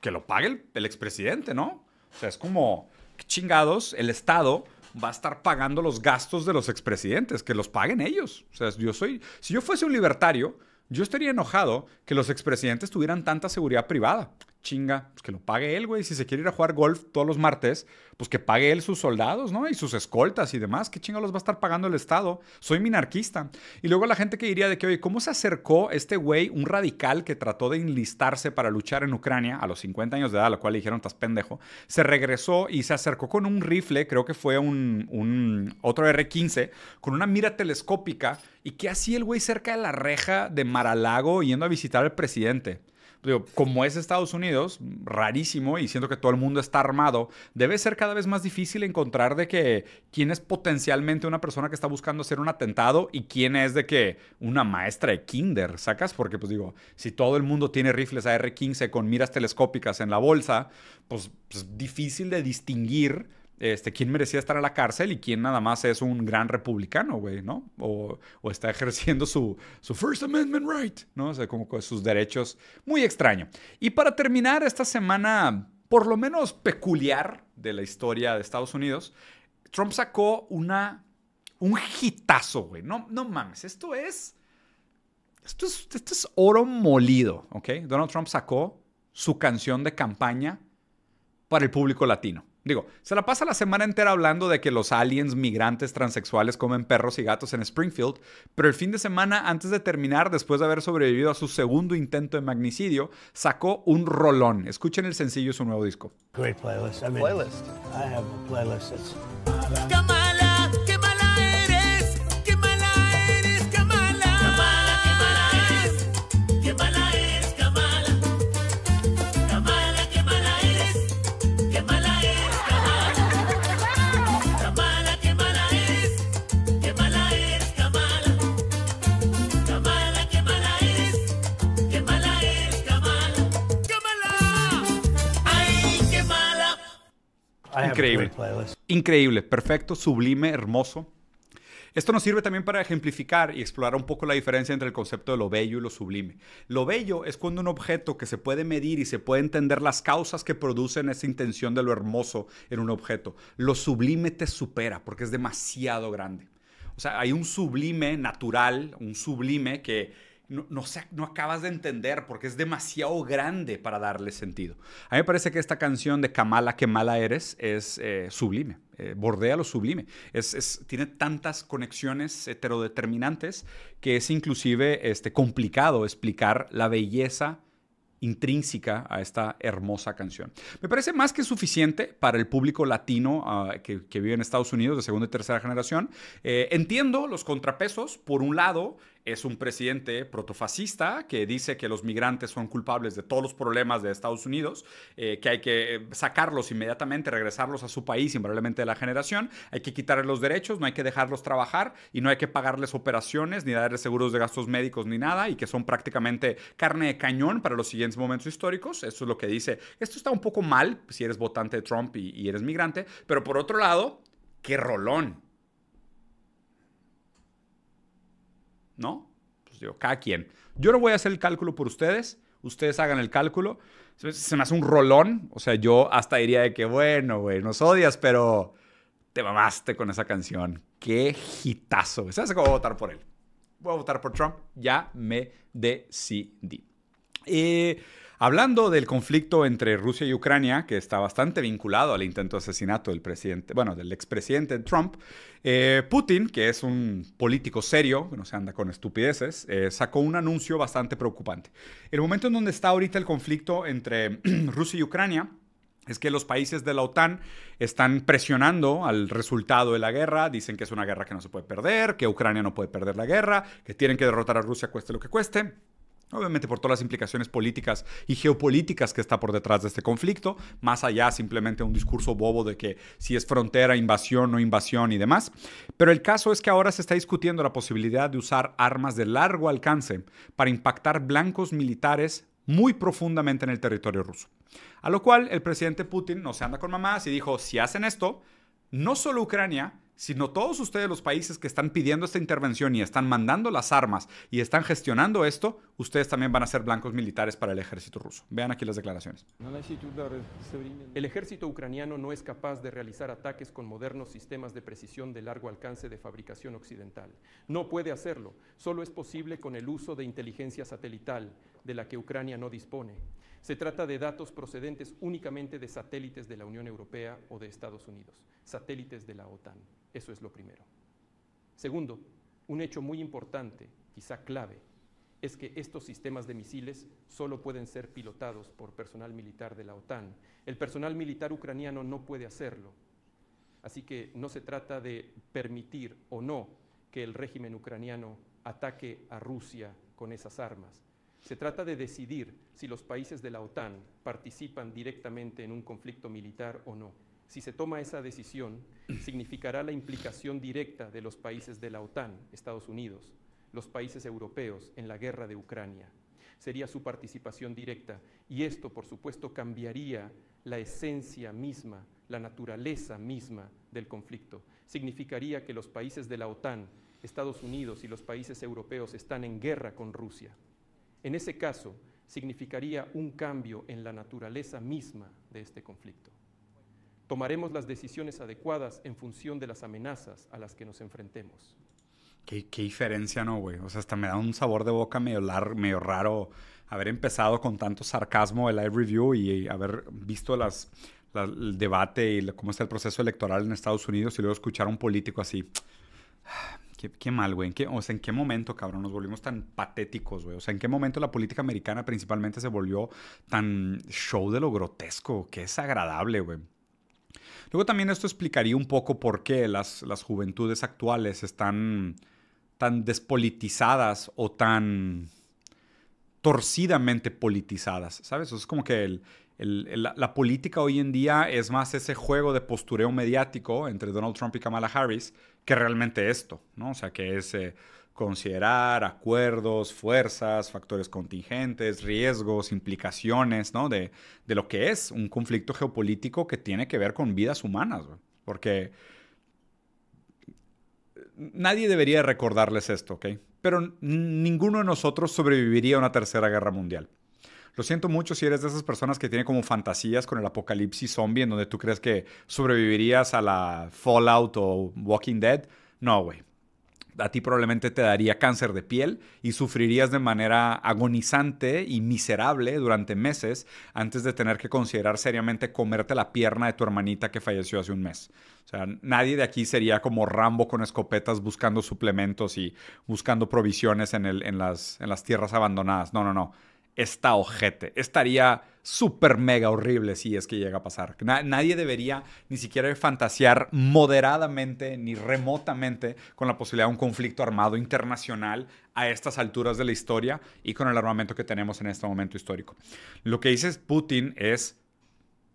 A: Que lo pague el, el expresidente, ¿no? O sea, es como, chingados, el Estado va a estar pagando los gastos de los expresidentes, que los paguen ellos. O sea, yo soy, si yo fuese un libertario, yo estaría enojado que los expresidentes tuvieran tanta seguridad privada chinga, pues que lo pague él, güey. Si se quiere ir a jugar golf todos los martes, pues que pague él sus soldados, ¿no? Y sus escoltas y demás. ¿Qué chinga los va a estar pagando el Estado? Soy minarquista. Y luego la gente que diría de que, oye, ¿cómo se acercó este güey, un radical que trató de enlistarse para luchar en Ucrania a los 50 años de edad, a lo cual le dijeron, estás pendejo? Se regresó y se acercó con un rifle, creo que fue un, otro R-15, con una mira telescópica. ¿Y qué hacía el güey cerca de la reja de Maralago yendo a visitar al presidente? como es Estados Unidos, rarísimo, y siento que todo el mundo está armado, debe ser cada vez más difícil encontrar de que quién es potencialmente una persona que está buscando hacer un atentado y quién es de que una maestra de kinder, ¿sacas? Porque pues digo, si todo el mundo tiene rifles AR-15 con miras telescópicas en la bolsa, pues, pues difícil de distinguir este, quién merecía estar en la cárcel y quién nada más es un gran republicano, güey, ¿no? O, está ejerciendo su, First Amendment right, ¿no? O sea, como sus derechos. Muy extraño. Y para terminar esta semana, por lo menos peculiar de la historia de Estados Unidos, Trump sacó una, un hitazo, güey. No, no mames, esto es, esto es, esto es oro molido, ¿ok? Donald Trump sacó su canción de campaña para el público latino. Digo, se la pasa la semana entera hablando de que los aliens migrantes transexuales comen perros y gatos en Springfield, pero el fin de semana, antes de terminar, después de haber sobrevivido a su segundo intento de magnicidio, sacó un rolón. Escuchen el sencillo su nuevo disco. Great playlist. playlist. I have a playlist. Increíble. Increíble, perfecto, sublime, hermoso. Esto nos sirve también para ejemplificar y explorar un poco la diferencia entre el concepto de lo bello y lo sublime. Lo bello es cuando un objeto que se puede medir y se puede entender las causas que producen esa intención de lo hermoso en un objeto. Lo sublime te supera porque es demasiado grande. O sea, hay un sublime natural, un sublime que no, no, acabas de entender porque es demasiado grande para darle sentido. A mí me parece que esta canción de Kamala, que mala eres, es eh, sublime, eh, bordea lo sublime. tiene tantas conexiones heterodeterminantes que es inclusive este, complicado explicar la belleza intrínseca a esta hermosa canción. Me parece más que suficiente para el público latino ah, que, vive en Estados Unidos de segunda y tercera generación. Eh, entiendo los contrapesos. Por un lado, es un presidente protofascista que dice que los migrantes son culpables de todos los problemas de Estados Unidos, eh, que hay que eh, sacarlos inmediatamente, regresarlos a su país, probablemente de la generación, hay que quitarles los derechos, no hay que dejarlos trabajar y no hay que pagarles operaciones, ni darles seguros de gastos médicos, ni nada, y que son prácticamente carne de cañón para los siguientes momentos históricos. Esto es lo que dice. Esto está un poco mal si eres votante de Trump y eres migrante, pero por otro lado, qué rolón ¿no? Pues digo, cada quien. Yo no voy a hacer el cálculo por ustedes, ustedes hagan el cálculo. Se me hace un rolón, o sea, yo hasta diría de que, bueno, güey, nos odias, pero te mamaste con esa canción. Qué hitazo. ¿Sabes cómo voy a votar por él? Voy a votar por Trump. Ya me decidí. Eh, Hablando del conflicto entre Rusia y Ucrania, que está bastante vinculado al intento de asesinato del presidente, bueno, del expresidente Trump, eh, Putin, que es un político serio, que no se anda con estupideces, eh, sacó un anuncio bastante preocupante. El momento en donde está ahorita el conflicto entre Rusia y Ucrania, es que los países de la OTAN están presionando al resultado de la guerra, dicen que es una guerra que no se puede perder, que Ucrania no puede perder la guerra, que tienen que derrotar a Rusia cueste lo que cueste. Obviamente por todas las implicaciones políticas y geopolíticas que está por detrás de este conflicto, más allá simplemente un discurso bobo de que si es frontera, invasión, o invasión y demás. Pero el caso es que ahora se está discutiendo la posibilidad de usar armas de largo alcance para impactar blancos militares muy profundamente en el territorio ruso. A lo cual el presidente Putin no se anda con mamás y dijo, si hacen esto, no solo Ucrania, sino todos ustedes los países que están pidiendo esta intervención y están mandando las armas y están gestionando esto, ustedes también van a ser blancos militares para el ejército ruso. Vean aquí las declaraciones.
B: El ejército ucraniano no es capaz de realizar ataques con modernos sistemas de precisión de largo alcance de fabricación occidental. No puede hacerlo, solo es posible con el uso de inteligencia satelital, de la que Ucrania no dispone. Se trata de datos procedentes únicamente de satélites de la Unión Europea o de Estados Unidos, satélites de la OTAN. Eso es lo primero. Segundo, un hecho muy importante, quizá clave, es que estos sistemas de misiles solo pueden ser pilotados por personal militar de la OTAN. El personal militar ucraniano no puede hacerlo. Así que no se trata de permitir o no que el régimen ucraniano ataque a Rusia con esas armas. Se trata de decidir si los países de la OTAN participan directamente en un conflicto militar o no. Si se toma esa decisión, significará la implicación directa de los países de la OTAN, Estados Unidos, los países europeos en la guerra de Ucrania. Sería su participación directa y esto, por supuesto, cambiaría la esencia misma, la naturaleza misma del conflicto. Significaría que los países de la OTAN, Estados Unidos y los países europeos están en guerra con Rusia. En ese caso, significaría un cambio en la naturaleza misma de este conflicto tomaremos las decisiones adecuadas en función de las amenazas a las que nos enfrentemos.
A: Qué, diferencia, ¿no, güey? O sea, hasta me da un sabor de boca medio, raro haber empezado con tanto sarcasmo el live review y haber visto el debate y cómo está el proceso electoral en Estados Unidos y luego escuchar a un político así. qué mal, güey. o sea, ¿en qué momento, cabrón, nos volvimos tan patéticos, güey? O sea, ¿en qué momento la política americana principalmente se volvió tan show de lo grotesco? Qué desagradable, güey. Luego también esto explicaría un poco por qué las, las juventudes actuales están tan despolitizadas o tan torcidamente politizadas, ¿sabes? es como que la política hoy en día es más ese juego de postureo mediático entre Donald Trump y Kamala Harris que realmente esto, ¿no? O sea, que es... Eh, considerar acuerdos, fuerzas, factores contingentes, riesgos, implicaciones, ¿no? De, lo que es un conflicto geopolítico que tiene que ver con vidas humanas, porque nadie debería recordarles esto, ¿ok? Pero ninguno de nosotros sobreviviría a una tercera guerra mundial. Lo siento mucho si eres de esas personas que tienen como fantasías con el apocalipsis zombie en donde tú crees que sobrevivirías a la Fallout o Walking Dead. No, güey a ti probablemente te daría cáncer de piel y sufrirías de manera agonizante y miserable durante meses antes de tener que considerar seriamente comerte la pierna de tu hermanita que falleció hace un mes. O sea, nadie de aquí sería como Rambo con escopetas buscando suplementos y buscando provisiones en, las, en las tierras abandonadas. No, no, no. Esta ojete. Estaría súper mega horrible si es que llega a pasar. nadie debería ni siquiera fantasear moderadamente ni remotamente con la posibilidad de un conflicto armado internacional a estas alturas de la historia y con el armamento que tenemos en este momento histórico. Lo que dice Putin es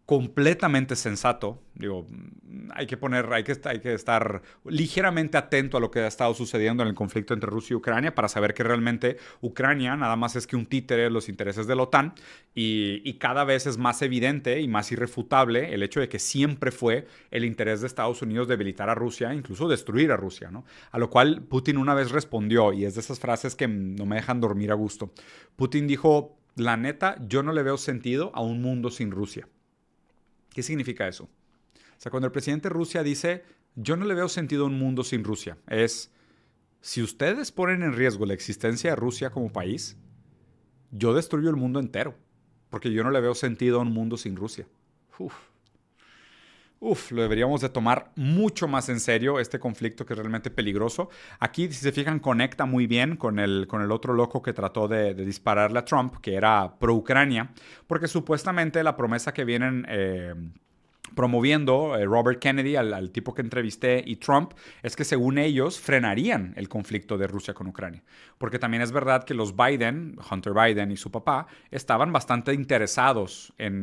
A: completamente sensato. Digo, mm, hay que poner, hay que, estar ligeramente atento a lo que ha estado sucediendo en el conflicto entre Rusia y Ucrania para saber que realmente Ucrania nada más es que un títere de los intereses de la OTAN y, y cada vez es más evidente y más irrefutable el hecho de que siempre fue el interés de Estados Unidos debilitar a Rusia, incluso destruir a Rusia, ¿no? A lo cual Putin una vez respondió, y es de esas frases que no me dejan dormir a gusto. Putin dijo, la neta, yo no le veo sentido a un mundo sin Rusia. ¿Qué significa eso? O sea, cuando el presidente de Rusia dice, yo no le veo sentido a un mundo sin Rusia, es, si ustedes ponen en riesgo la existencia de Rusia como país, yo destruyo el mundo entero, porque yo no le veo sentido a un mundo sin Rusia. Uf. Uf, lo deberíamos de tomar mucho más en serio este conflicto que es realmente peligroso. Aquí, si se fijan, conecta muy bien con el, con el otro loco que trató de, dispararle a Trump, que era pro-Ucrania, porque supuestamente la promesa que vienen... Eh, promoviendo eh, Robert Kennedy, al, tipo que entrevisté, y Trump, es que según ellos frenarían el conflicto de Rusia con Ucrania. Porque también es verdad que los Biden, Hunter Biden y su papá, estaban bastante interesados en,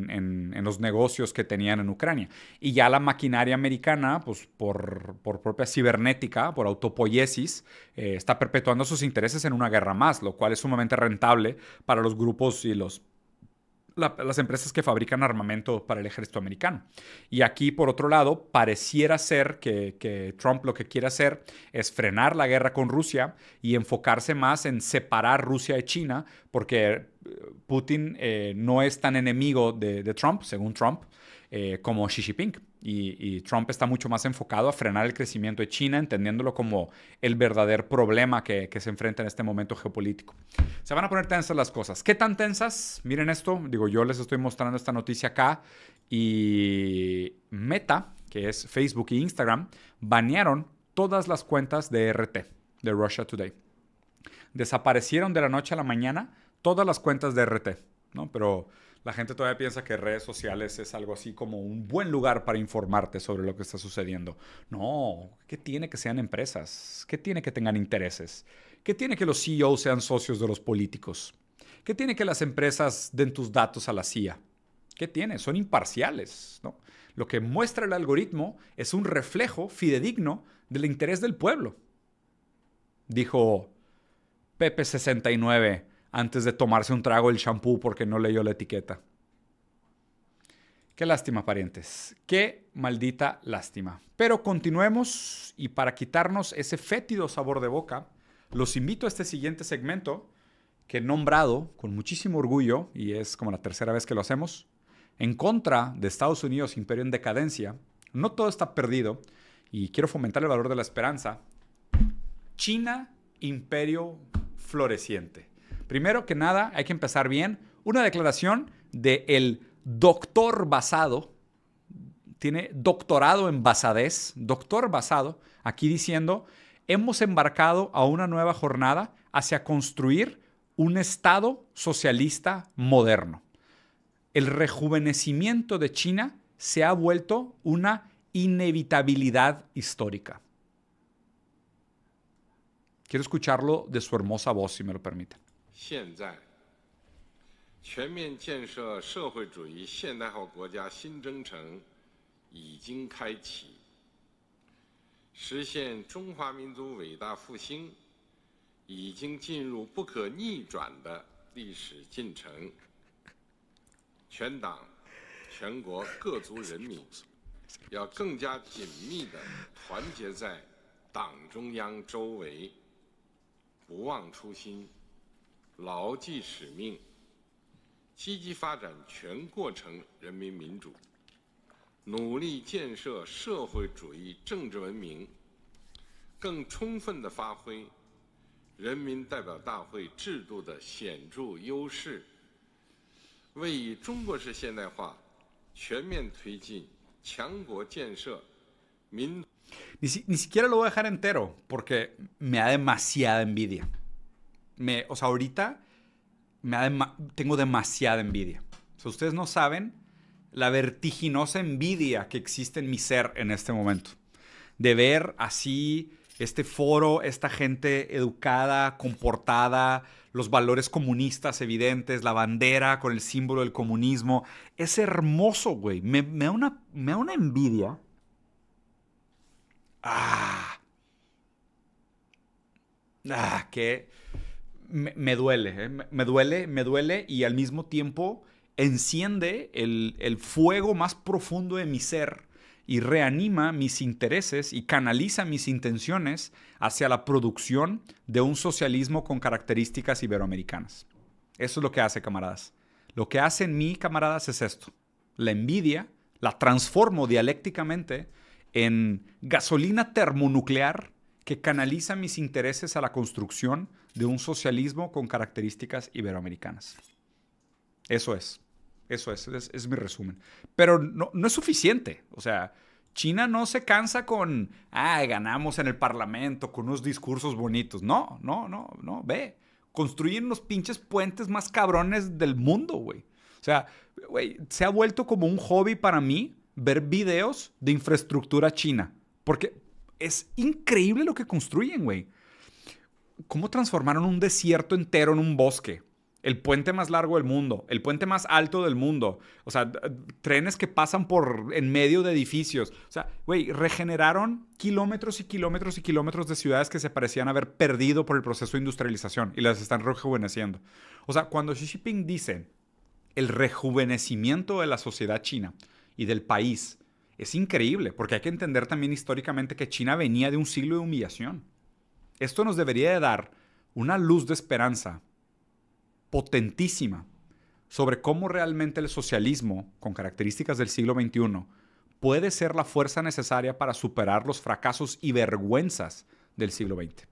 A: los negocios que tenían en Ucrania. Y ya la maquinaria americana, pues por, por propia cibernética, por autopoiesis, eh, está perpetuando sus intereses en una guerra más, lo cual es sumamente rentable para los grupos y los las empresas que fabrican armamento para el ejército americano. Y aquí, por otro lado, pareciera ser que, Trump lo que quiere hacer es frenar la guerra con Rusia y enfocarse más en separar Rusia de China, porque eh, Putin eh, no es tan enemigo de, Trump, según Trump, eh, como Xi Jinping. Y, Trump está mucho más enfocado a frenar el crecimiento de China, entendiéndolo como el verdadero problema que, se enfrenta en este momento geopolítico. Se van a poner tensas las cosas. ¿Qué tan tensas? Miren esto, digo, yo les estoy mostrando esta noticia acá y Meta, que es Facebook e Instagram, banearon todas las cuentas de e RT, de Russia Today. Desaparecieron de la noche a la mañana todas las cuentas de e RT, ¿no? Pero la gente todavía piensa que redes sociales es algo así como un buen lugar para informarte sobre lo que está sucediendo. No, ¿qué tiene que sean empresas? ¿Qué tiene que tengan intereses? ¿Qué tiene que los CEOs sean socios de los políticos? ¿Qué tiene que las empresas den tus datos a la CIA? ¿Qué tiene? Son imparciales, ¿no? Lo que muestra el algoritmo es un reflejo fidedigno del interés del pueblo. Dijo Pepe69 antes de tomarse un trago el shampoo porque no leyó la etiqueta. Qué lástima, parientes. Qué maldita lástima. Pero continuemos y para quitarnos ese fétido sabor de boca, los invito a este siguiente segmento que he nombrado con muchísimo orgullo, y es como la tercera vez que lo hacemos, en contra de Estados Unidos, imperio en decadencia. No todo está perdido y quiero fomentar el valor de la esperanza. China, imperio floreciente. Primero que nada, hay que empezar bien. Una declaración del doctor basado, tiene doctorado en basadez, doctor basado, aquí diciendo, hemos embarcado a una nueva jornada hacia construir un Estado socialista moderno. El rejuvenecimiento de China se ha vuelto una inevitabilidad histórica. Quiero escucharlo de su hermosa voz, si me lo permiten.
C: 现在，全面建设社会主义现代化国家新征程已经开启，实现中华民族伟大复兴已经进入不可逆转的历史进程。全党、全国各族人民要更加紧密的团结在党中央周围，不忘初心。牢记使命，积极发展全过程人民民主，努力建设社会主义政治文明，更充分的发挥人民代表大会制度的显著优势，为以中国式现代化全面推进强国建设、
A: 民。ni ni siquiera lo voy a dejar entero porque me da demasiada envidia o sea, ahorita me tengo demasiada envidia. O sea, ustedes no saben la vertiginosa envidia que existe en mi ser en este momento. De ver así este foro, esta gente educada, comportada, los valores comunistas evidentes, la bandera con el símbolo del comunismo. Es hermoso, güey. Me, da, una, me da una envidia. Ah, ah qué me, duele, ¿eh? me, duele, me duele y al mismo tiempo enciende el, el, fuego más profundo de mi ser y reanima mis intereses y canaliza mis intenciones hacia la producción de un socialismo con características iberoamericanas. Eso es lo que hace, camaradas. Lo que hace en mí, camaradas, es esto. La envidia la transformo dialécticamente en gasolina termonuclear que canaliza mis intereses a la construcción de un socialismo con características iberoamericanas. Eso es. Eso es. Es, mi resumen. Pero no, no, es suficiente. O sea, China no se cansa con, ah, ganamos en el Parlamento, con unos discursos bonitos. No, no, no, no. Ve. Construyen los pinches puentes más cabrones del mundo, güey. O sea, güey, se ha vuelto como un hobby para mí ver videos de infraestructura china. Porque es increíble lo que construyen, güey. ¿Cómo transformaron un desierto entero en un bosque? El puente más largo del mundo, el puente más alto del mundo. O sea, trenes que pasan por en medio de edificios. O sea, güey, regeneraron kilómetros y kilómetros y kilómetros de ciudades que se parecían haber perdido por el proceso de industrialización y las están rejuveneciendo. O sea, cuando Xi Jinping dice el rejuvenecimiento de la sociedad china y del país, es increíble, porque hay que entender también históricamente que China venía de un siglo de humillación. Esto nos debería de dar una luz de esperanza potentísima sobre cómo realmente el socialismo, con características del siglo XXI, puede ser la fuerza necesaria para superar los fracasos y vergüenzas del siglo XX.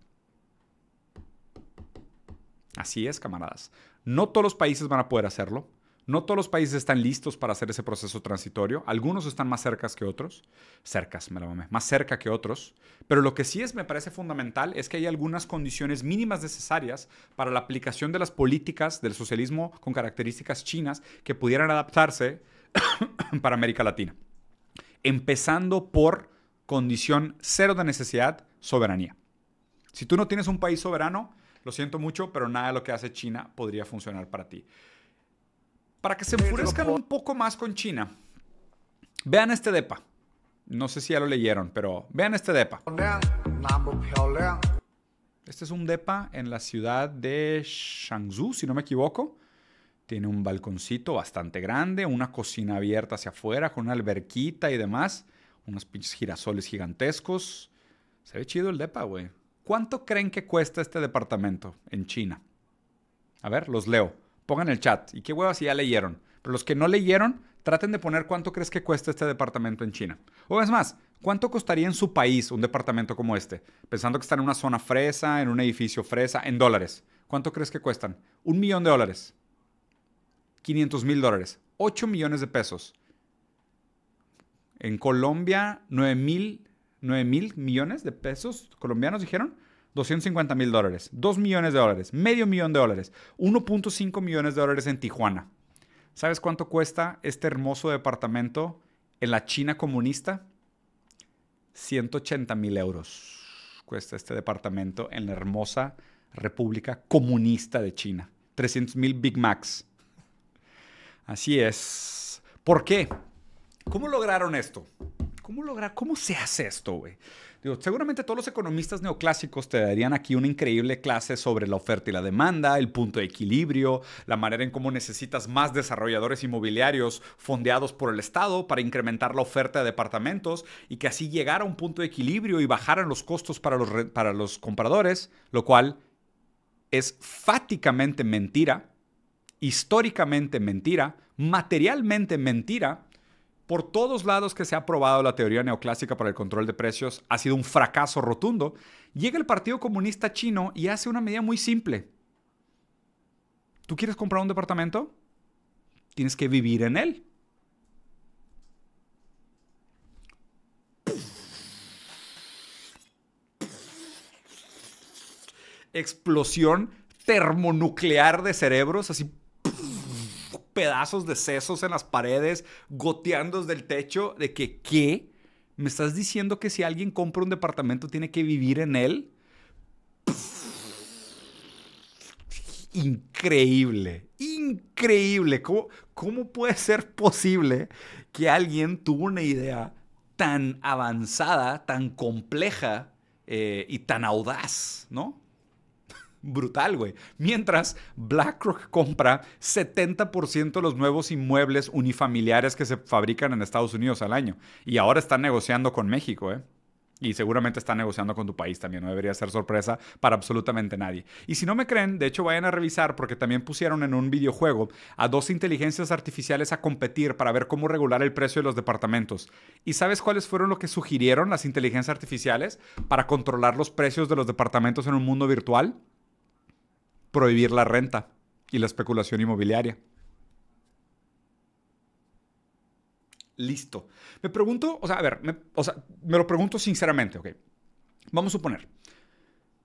A: Así es, camaradas. No todos los países van a poder hacerlo. No todos los países están listos para hacer ese proceso transitorio. Algunos están más cerca que otros. Cercas, me lo mamé. Más cerca que otros. Pero lo que sí es, me parece fundamental, es que hay algunas condiciones mínimas necesarias para la aplicación de las políticas del socialismo con características chinas que pudieran adaptarse para América Latina. Empezando por condición cero de necesidad, soberanía. Si tú no tienes un país soberano, lo siento mucho, pero nada de lo que hace China podría funcionar para ti. Para que se enfurezcan un poco más con China, vean este depa. No sé si ya lo leyeron, pero vean este depa. Este es un depa en la ciudad de Shangzhou, si no me equivoco. Tiene un balconcito bastante grande, una cocina abierta hacia afuera con una alberquita y demás. Unos pinches girasoles gigantescos. Se ve chido el depa, güey. ¿Cuánto creen que cuesta este departamento en China? A ver, los leo pongan el chat. ¿Y qué huevas si ya leyeron? Pero los que no leyeron, traten de poner cuánto crees que cuesta este departamento en China. O es más, ¿cuánto costaría en su país un departamento como este? Pensando que está en una zona fresa, en un edificio fresa, en dólares. ¿Cuánto crees que cuestan? Un millón de dólares. 500 mil dólares. 8 millones de pesos. En Colombia, 9 mil, 9 mil millones de pesos colombianos, dijeron. 250 mil dólares, 2 millones de dólares, medio millón de dólares, 1.5 millones de dólares en Tijuana. ¿Sabes cuánto cuesta este hermoso departamento en la China comunista? 180 mil euros cuesta este departamento en la hermosa República Comunista de China. 300 mil Big Macs. Así es. ¿Por qué? ¿Cómo lograron esto? ¿Cómo lograr? ¿Cómo se hace esto, güey? seguramente todos los economistas neoclásicos te darían aquí una increíble clase sobre la oferta y la demanda, el punto de equilibrio, la manera en cómo necesitas más desarrolladores inmobiliarios fondeados por el Estado para incrementar la oferta de departamentos y que así llegara a un punto de equilibrio y bajaran los costos para los, para los compradores, lo cual es fáticamente mentira, históricamente mentira, materialmente mentira por todos lados que se ha probado la teoría neoclásica para el control de precios ha sido un fracaso rotundo. Llega el Partido Comunista Chino y hace una medida muy simple. ¿Tú quieres comprar un departamento? Tienes que vivir en él. Explosión termonuclear de cerebros, así pedazos de sesos en las paredes, goteando del techo, de que, ¿qué? ¿Me estás diciendo que si alguien compra un departamento tiene que vivir en él? increíble, increíble. ¿Cómo, puede ser posible que alguien tuvo una idea tan avanzada, tan compleja eh, y tan audaz, ¿no? brutal, güey. Mientras BlackRock compra 70% de los nuevos inmuebles unifamiliares que se fabrican en Estados Unidos al año. Y ahora están negociando con México, ¿eh? Y seguramente están negociando con tu país también. No debería ser sorpresa para absolutamente nadie. Y si no me creen, de hecho vayan a revisar porque también pusieron en un videojuego a dos inteligencias artificiales a competir para ver cómo regular el precio de los departamentos. ¿Y sabes cuáles fueron lo que sugirieron las inteligencias artificiales para controlar los precios de los departamentos en un mundo virtual? prohibir la renta y la especulación inmobiliaria. Listo. Me pregunto, o sea, a ver, me, me lo pregunto sinceramente, ok. Vamos a suponer,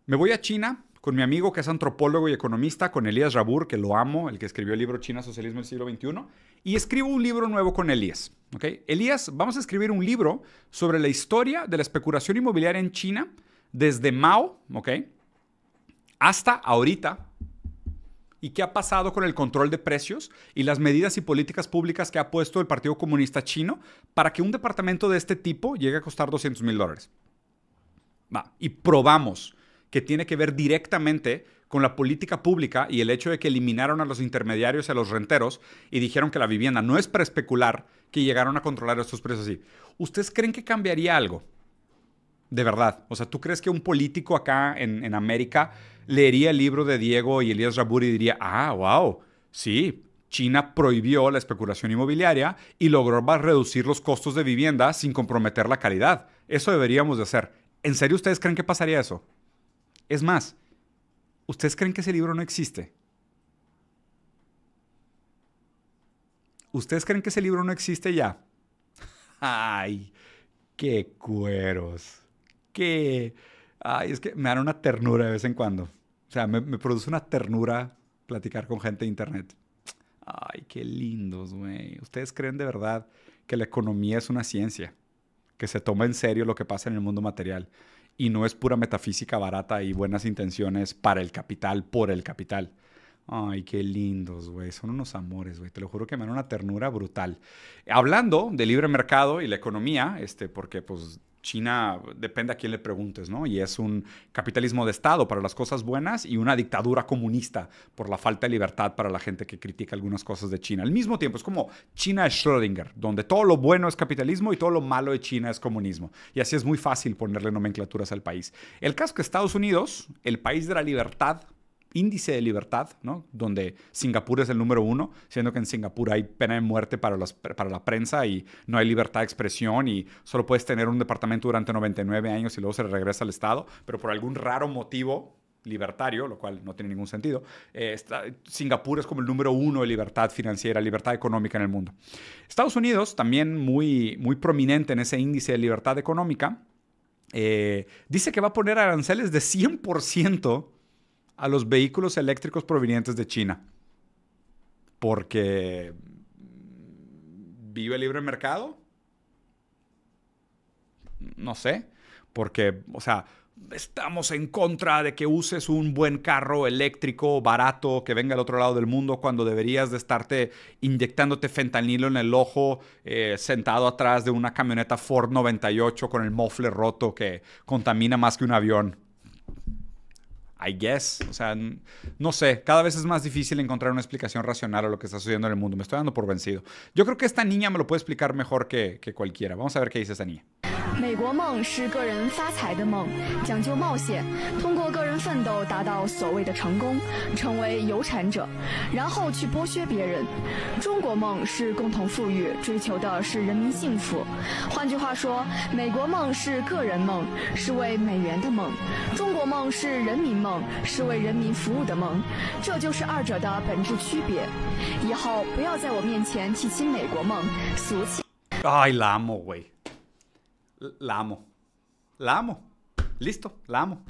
A: me voy a China con mi amigo que es antropólogo y economista, con Elías Rabur, que lo amo, el que escribió el libro China, Socialismo del siglo XXI, y escribo un libro nuevo con Elías. ok. Elías, vamos a escribir un libro sobre la historia de la especulación inmobiliaria en China desde Mao, ¿ok? Hasta ahorita, y qué ha pasado con el control de precios y las medidas y políticas públicas que ha puesto el Partido Comunista Chino para que un departamento de este tipo llegue a costar 200 mil dólares. y probamos que tiene que ver directamente con la política pública y el hecho de que eliminaron a los intermediarios y a los renteros y dijeron que la vivienda no es para especular, que llegaron a controlar estos precios así. ¿Ustedes creen que cambiaría algo? De verdad. O sea, ¿tú crees que un político acá en, en América leería el libro de Diego y Elías Rabur y diría, ah, wow, sí, China prohibió la especulación inmobiliaria y logró reducir los costos de vivienda sin comprometer la calidad. Eso deberíamos de hacer. ¿En serio ustedes creen que pasaría eso? Es más, ¿ustedes creen que ese libro no existe? ¿Ustedes creen que ese libro no existe ya? ¡Ay! ¡Qué cueros! ¡Qué... Ay, es que me dan una ternura de vez en cuando. O sea, me, produce una ternura platicar con gente de Internet. Ay, qué lindos, güey. ¿Ustedes creen de verdad que la economía es una ciencia? Que se toma en serio lo que pasa en el mundo material y no es pura metafísica barata y buenas intenciones para el capital, por el capital. Ay, qué lindos, güey. Son unos amores, güey. Te lo juro que me dan una ternura brutal. Hablando de libre mercado y la economía, este, porque pues China depende a quién le preguntes, ¿no? Y es un capitalismo de Estado para las cosas buenas y una dictadura comunista por la falta de libertad para la gente que critica algunas cosas de China. Al mismo tiempo, es como China es Schrödinger, donde todo lo bueno es capitalismo y todo lo malo de China es comunismo. Y así es muy fácil ponerle nomenclaturas al país. El caso que Estados Unidos, el país de la libertad, índice de libertad, ¿no? donde Singapur es el número uno, siendo que en Singapur hay pena de muerte para, para la prensa y no hay libertad de expresión y solo puedes tener un departamento durante 99 años y luego se regresa al Estado, pero por algún raro motivo libertario, lo cual no tiene ningún sentido, eh, Singapur es como el número uno de libertad financiera, libertad económica en el mundo. Estados Unidos, también muy, muy prominente en ese índice de libertad económica, eh, dice que va a poner aranceles de 100% a los vehículos eléctricos provenientes de China. Porque vive libre mercado. No sé, porque, o sea, estamos en contra de que uses un buen carro eléctrico barato que venga al otro lado del mundo cuando deberías de estarte inyectándote fentanilo en el ojo eh, sentado atrás de una camioneta Ford 98 con el mofle roto que contamina más que un avión. I guess. O sea, no sé, cada vez es más difícil encontrar una explicación racional a lo que está sucediendo en el mundo. Me estoy dando por vencido. Yo creo que esta niña me lo puede explicar mejor que, cualquiera. Vamos a ver qué dice esta niña.
B: 美国梦是个人发财的梦，讲究冒险，通过个人奋斗达到所谓的成功，成为有产者，然后去剥削别人。中国梦是共同富裕，追求的是人民幸福。换句话说，美国梦是个人梦，是为美元的梦；中国梦是人民梦，是为人民服务的梦。这就是二者的本质区别。以后不要在我面前提起美国梦，俗气。
A: 哎，哪么喂？la amo. La amo. Listo, la amo.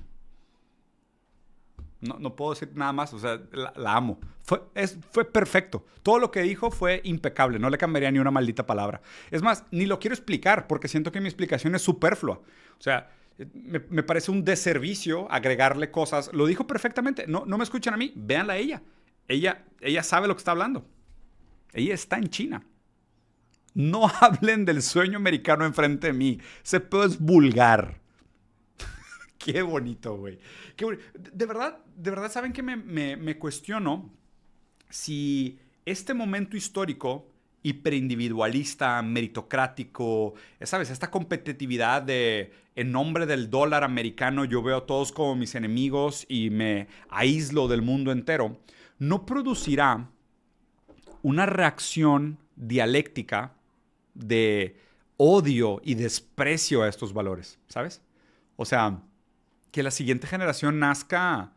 A: No, puedo decir nada más, o sea, la, amo. Fue, es, fue perfecto. Todo lo que dijo fue impecable, no le cambiaría ni una maldita palabra. Es más, ni lo quiero explicar porque siento que mi explicación es superflua. O sea, me, parece un deservicio agregarle cosas. Lo dijo perfectamente. No, me escuchan a mí, véanla a ella. ella. Ella sabe lo que está hablando. Ella está en China no hablen del sueño americano enfrente de mí. Se puede es vulgar. Qué bonito, güey. De verdad, de verdad, ¿saben que me, cuestiono si este momento histórico hiperindividualista, meritocrático, ¿sabes? Esta competitividad de en nombre del dólar americano yo veo a todos como mis enemigos y me aíslo del mundo entero, no producirá una reacción dialéctica de odio y desprecio a estos valores, ¿sabes? O sea, que la siguiente generación nazca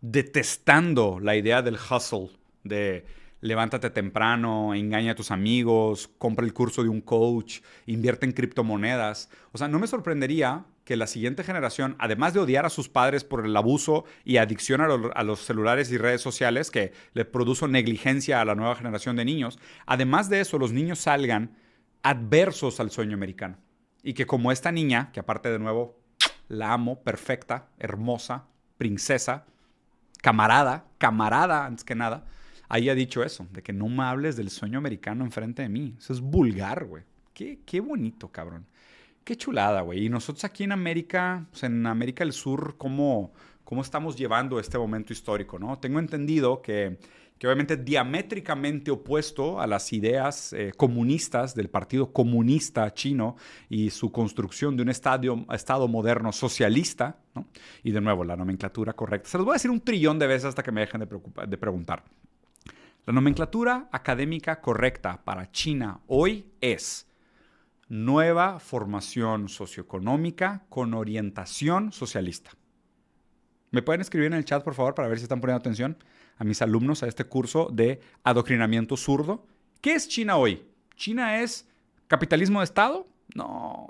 A: detestando la idea del hustle, de levántate temprano, engaña a tus amigos, compra el curso de un coach, invierte en criptomonedas. O sea, no me sorprendería que la siguiente generación, además de odiar a sus padres por el abuso y adicción a, los celulares y redes sociales que le produjo negligencia a la nueva generación de niños, además de eso, los niños salgan adversos al sueño americano. Y que como esta niña, que aparte de nuevo la amo, perfecta, hermosa, princesa, camarada, camarada antes que nada, haya dicho eso, de que no me hables del sueño americano enfrente de mí. Eso es vulgar, güey. Qué, qué bonito, cabrón. Qué chulada, güey. Y nosotros aquí en América, pues, en América del Sur, como cómo estamos llevando este momento histórico, ¿no? Tengo entendido que, que obviamente diamétricamente opuesto a las ideas eh, comunistas del Partido Comunista Chino y su construcción de un Estado moderno socialista, Y de nuevo, la nomenclatura correcta. Se los voy a decir un trillón de veces hasta que me dejen de preguntar. La nomenclatura académica correcta para China hoy es nueva formación socioeconómica con orientación socialista. Me pueden escribir en el chat, por favor, para ver si están poniendo atención a mis alumnos a este curso de adoctrinamiento zurdo. ¿Qué es China hoy? ¿China es capitalismo de Estado? No.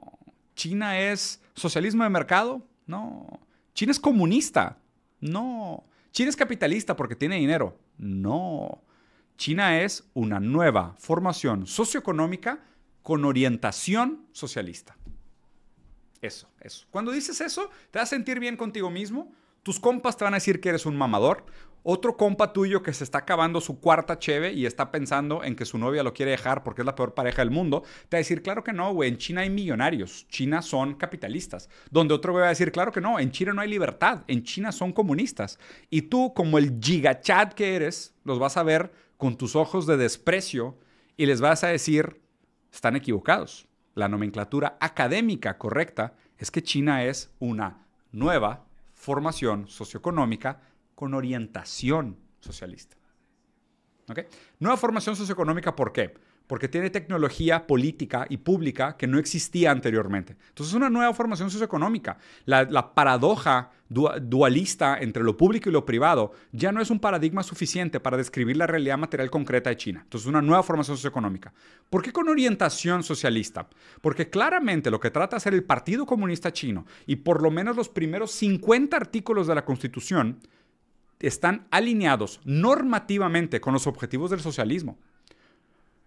A: ¿China es socialismo de mercado? No. ¿China es comunista? No. ¿China es capitalista porque tiene dinero? No. China es una nueva formación socioeconómica con orientación socialista. Eso, eso. Cuando dices eso, te vas a sentir bien contigo mismo, tus compas te van a decir que eres un mamador. Otro compa tuyo que se está acabando su cuarta cheve y está pensando en que su novia lo quiere dejar porque es la peor pareja del mundo, te va a decir, claro que no, güey, en China hay millonarios, China son capitalistas. Donde otro güey va a decir, claro que no, en China no hay libertad, en China son comunistas. Y tú, como el gigachad que eres, los vas a ver con tus ojos de desprecio y les vas a decir, están equivocados. La nomenclatura académica correcta es que China es una nueva formación socioeconómica con orientación socialista. Nueva formación socioeconómica, ¿por qué? porque tiene tecnología política y pública que no existía anteriormente. Entonces es una nueva formación socioeconómica. La, paradoja dualista entre lo público y lo privado ya no es un paradigma suficiente para describir la realidad material concreta de China. Entonces, es una nueva formación socioeconómica. ¿Por qué con orientación socialista? Porque claramente lo que trata de hacer el Partido Comunista Chino y por lo menos los primeros 50 artículos de la Constitución están alineados normativamente con los objetivos del socialismo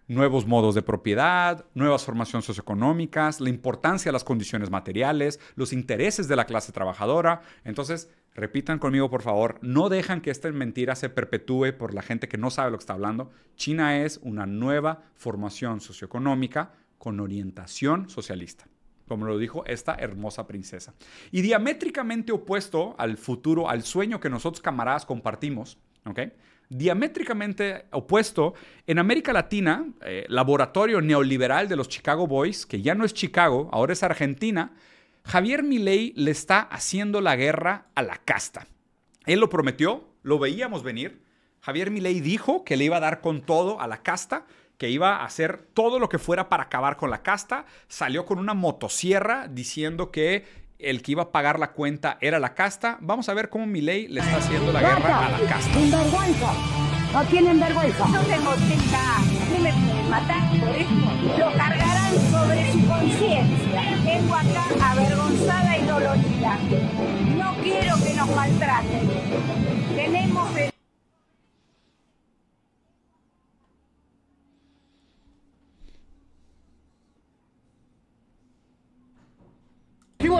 A: nuevos modos de propiedad, nuevas formaciones socioeconómicas, la importancia de las condiciones materiales, los intereses de la clase trabajadora. Entonces, repitan conmigo, por favor, no dejan que esta mentira se perpetúe por la gente que no sabe lo que está hablando. China es una nueva formación socioeconómica con orientación socialista como lo dijo esta hermosa princesa. Y diamétricamente opuesto al futuro, al sueño que nosotros camaradas compartimos, ¿ok? diamétricamente opuesto, en América Latina, eh, laboratorio neoliberal de los Chicago Boys, que ya no es Chicago, ahora es Argentina, Javier Milei le está haciendo la guerra a la casta. Él lo prometió, lo veíamos venir. Javier Milei dijo que le iba a dar con todo a la casta, que iba a hacer todo lo que fuera para acabar con la casta. Salió con una motosierra diciendo que el que iba a pagar la cuenta era la casta. Vamos a ver cómo Milei le está haciendo la guerra a la casta. ¿Tienen vergüenza. No tienen vergüenza. No tengo no me ¿Matar? por esto. Lo cargarán
B: sobre su conciencia. Vengo acá avergonzada y dolorida. No quiero que nos maltraten. Tenemos el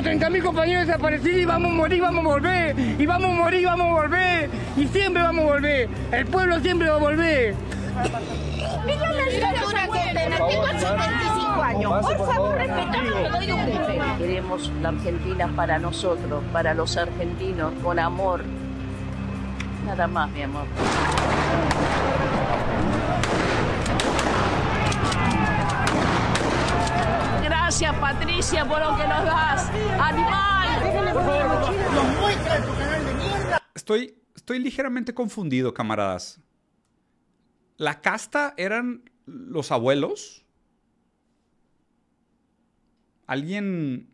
B: 30.000 compañeros desaparecidos y vamos a morir,
C: vamos a volver. Y vamos a morir, vamos a volver. Y siempre vamos a volver. El pueblo siempre va a volver. años. Por favor, Queremos la Argentina para nosotros, para los argentinos, con amor. Nada más, mi amor. Gracias Patricia por lo que nos das. ¡Animal!
A: Estoy, estoy ligeramente confundido, camaradas. ¿La casta eran los abuelos? ¿Alguien...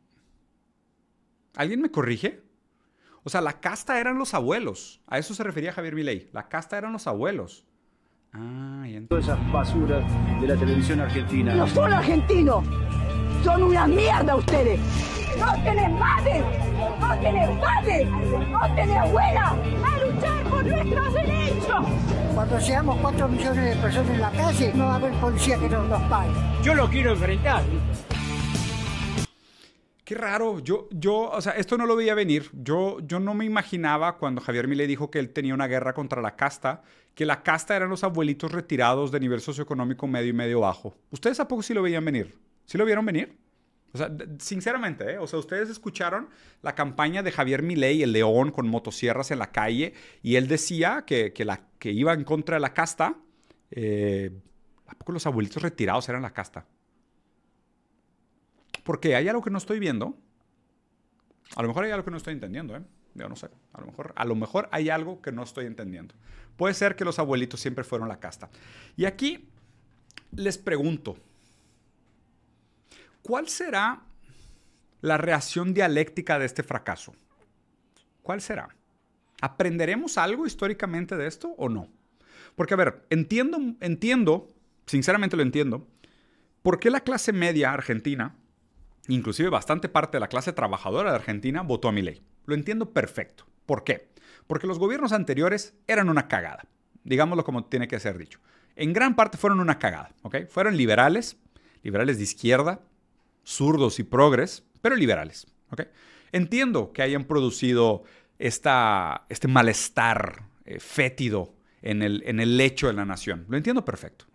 A: ¿Alguien me corrige? O sea, la casta eran los abuelos. A eso se refería Javier Milei. La casta eran los abuelos. Ah, y entonces... Todas esas basuras de la televisión argentina. No solo argentino, son una mierda ustedes. No tienen madre, no tienen
C: padre, no tienen abuela a luchar por nuestros derechos. Cuando seamos cuatro millones de personas en la calle, no va a haber policía que nos los pague.
A: Yo lo quiero enfrentar. Qué raro, yo, yo, o sea, esto no lo veía venir. Yo, yo no me imaginaba cuando Javier Milei dijo que él tenía una guerra contra la casta, que la casta eran los abuelitos retirados de nivel socioeconómico medio y medio bajo. ¿Ustedes a poco sí lo veían venir? ¿Sí lo vieron venir? O sea, sinceramente, ¿eh? o sea, ustedes escucharon la campaña de Javier Milei, el león con motosierras en la calle, y él decía que, que la, que iba en contra de la casta. Eh, ¿A poco los abuelitos retirados eran la casta? Porque hay algo que no estoy viendo. A lo mejor hay algo que no estoy entendiendo, ¿eh? Yo no sé. A lo mejor, a lo mejor hay algo que no estoy entendiendo. Puede ser que los abuelitos siempre fueron la casta. Y aquí les pregunto, ¿Cuál será la reacción dialéctica de este fracaso? ¿Cuál será? ¿Aprenderemos algo históricamente de esto o no? Porque, a ver, entiendo, entiendo, sinceramente lo entiendo, por qué la clase media argentina, inclusive bastante parte de la clase trabajadora de Argentina, votó a mi ley. Lo entiendo perfecto. ¿Por qué? Porque los gobiernos anteriores eran una cagada. Digámoslo como tiene que ser dicho. En gran parte fueron una cagada, ¿ok? Fueron liberales, liberales de izquierda, zurdos y progres, pero liberales. Entiendo que hayan producido esta, este malestar eh, fétido en el, en el lecho de la nación. Lo entiendo perfecto.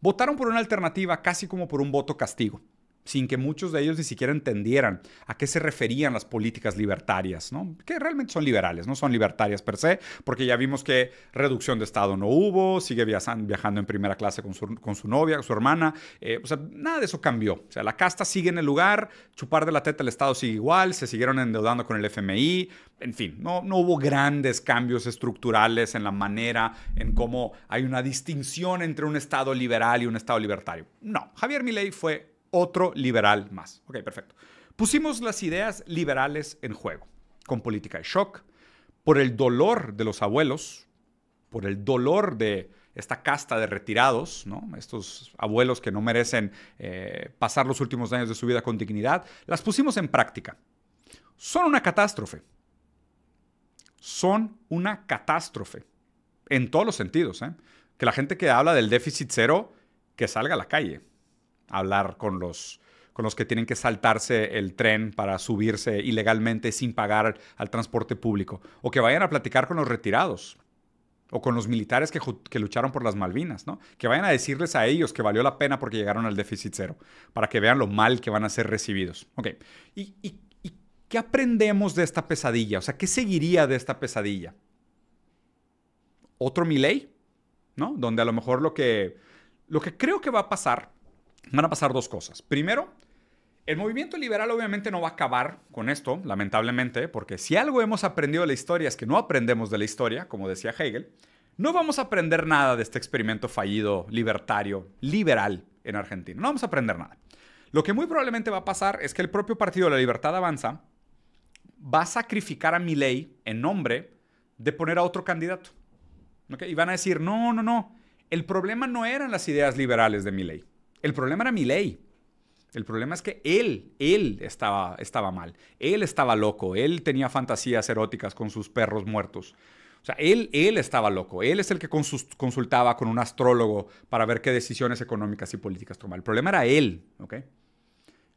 A: Votaron por una alternativa casi como por un voto castigo sin que muchos de ellos ni siquiera entendieran a qué se referían las políticas libertarias, que realmente son liberales, no son libertarias per se, porque ya vimos que reducción de Estado no hubo, sigue viajando en primera clase con su, novia, con su hermana, eh, o sea, nada de eso cambió. O sea, la casta sigue en el lugar, chupar de la teta el Estado sigue igual, se siguieron endeudando con el FMI, en fin, no, no hubo grandes cambios estructurales en la manera, en cómo hay una distinción entre un Estado liberal y un Estado libertario. No, Javier Milei fue otro liberal más. Ok, perfecto. Pusimos las ideas liberales en juego, con política de shock, por el dolor de los abuelos, por el dolor de esta casta de retirados, estos abuelos que no merecen eh, pasar los últimos años de su vida con dignidad, las pusimos en práctica. Son una catástrofe. Son una catástrofe. En todos los sentidos. ¿eh? Que la gente que habla del déficit cero, que salga a la calle hablar con los, con los que tienen que saltarse el tren para subirse ilegalmente sin pagar al transporte público, o que vayan a platicar con los retirados, o con los militares que, lucharon por las Malvinas, ¿no? Que vayan a decirles a ellos que valió la pena porque llegaron al déficit cero, para que vean lo mal que van a ser recibidos. ¿y, qué aprendemos de esta pesadilla? O sea, ¿qué seguiría de esta pesadilla? ¿Otro Miley? ¿No? Donde a lo mejor lo que, lo que creo que va a pasar van a pasar dos cosas. Primero, el movimiento liberal obviamente no va a acabar con esto, lamentablemente, porque si algo hemos aprendido de la historia es que no aprendemos de la historia, como decía Hegel, no vamos a aprender nada de este experimento fallido, libertario, liberal en Argentina. No vamos a aprender nada. Lo que muy probablemente va a pasar es que el propio Partido de la Libertad Avanza va a sacrificar a Milei en nombre de poner a otro candidato. Y van a decir, no, no, no, el problema no eran las ideas liberales de Milei. El problema era mi ley. El problema es que él, él estaba, estaba mal. Él estaba loco. Él tenía fantasías eróticas con sus perros muertos. O sea, él, él estaba loco. Él es el que consultaba con un astrólogo para ver qué decisiones económicas y políticas tomar. El problema era él, ¿ok?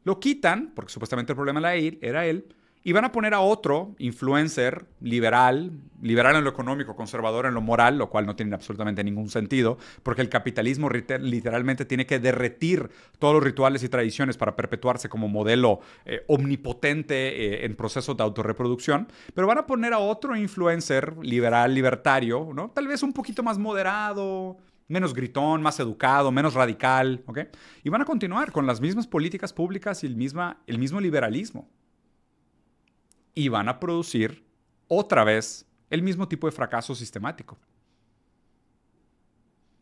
A: Lo quitan, porque supuestamente el problema era él y van a poner a otro influencer liberal, liberal en lo económico, conservador en lo moral, lo cual no tiene absolutamente ningún sentido, porque el capitalismo literalmente tiene que derretir todos los rituales y tradiciones para perpetuarse como modelo eh, omnipotente eh, en procesos de autorreproducción, pero van a poner a otro influencer liberal, libertario, ¿no? Tal vez un poquito más moderado, menos gritón, más educado, menos radical, Y van a continuar con las mismas políticas públicas y el, misma, el mismo liberalismo y van a producir otra vez el mismo tipo de fracaso sistemático.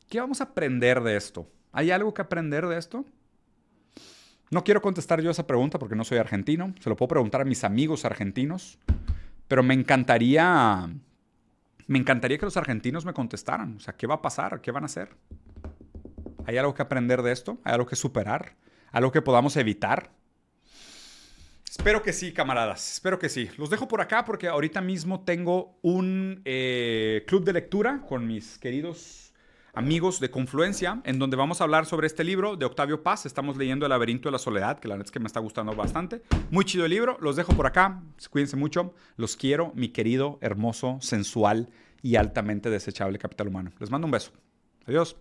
A: ¿Qué vamos a aprender de esto? ¿Hay algo que aprender de esto? No quiero contestar yo esa pregunta porque no soy argentino. Se lo puedo preguntar a mis amigos argentinos. Pero me encantaría. Me encantaría que los argentinos me contestaran. O sea, ¿qué va a pasar? ¿Qué van a hacer? ¿Hay algo que aprender de esto? ¿Hay algo que superar? ¿Algo que podamos evitar? Espero que sí, camaradas. Espero que sí. Los dejo por acá porque ahorita mismo tengo un eh, club de lectura con mis queridos amigos de Confluencia, en donde vamos a hablar sobre este libro de Octavio Paz. Estamos leyendo El laberinto de la soledad, que la verdad es que me está gustando bastante. Muy chido el libro. Los dejo por acá. Cuídense mucho. Los quiero, mi querido, hermoso, sensual y altamente desechable capital humano. Les mando un beso. Adiós.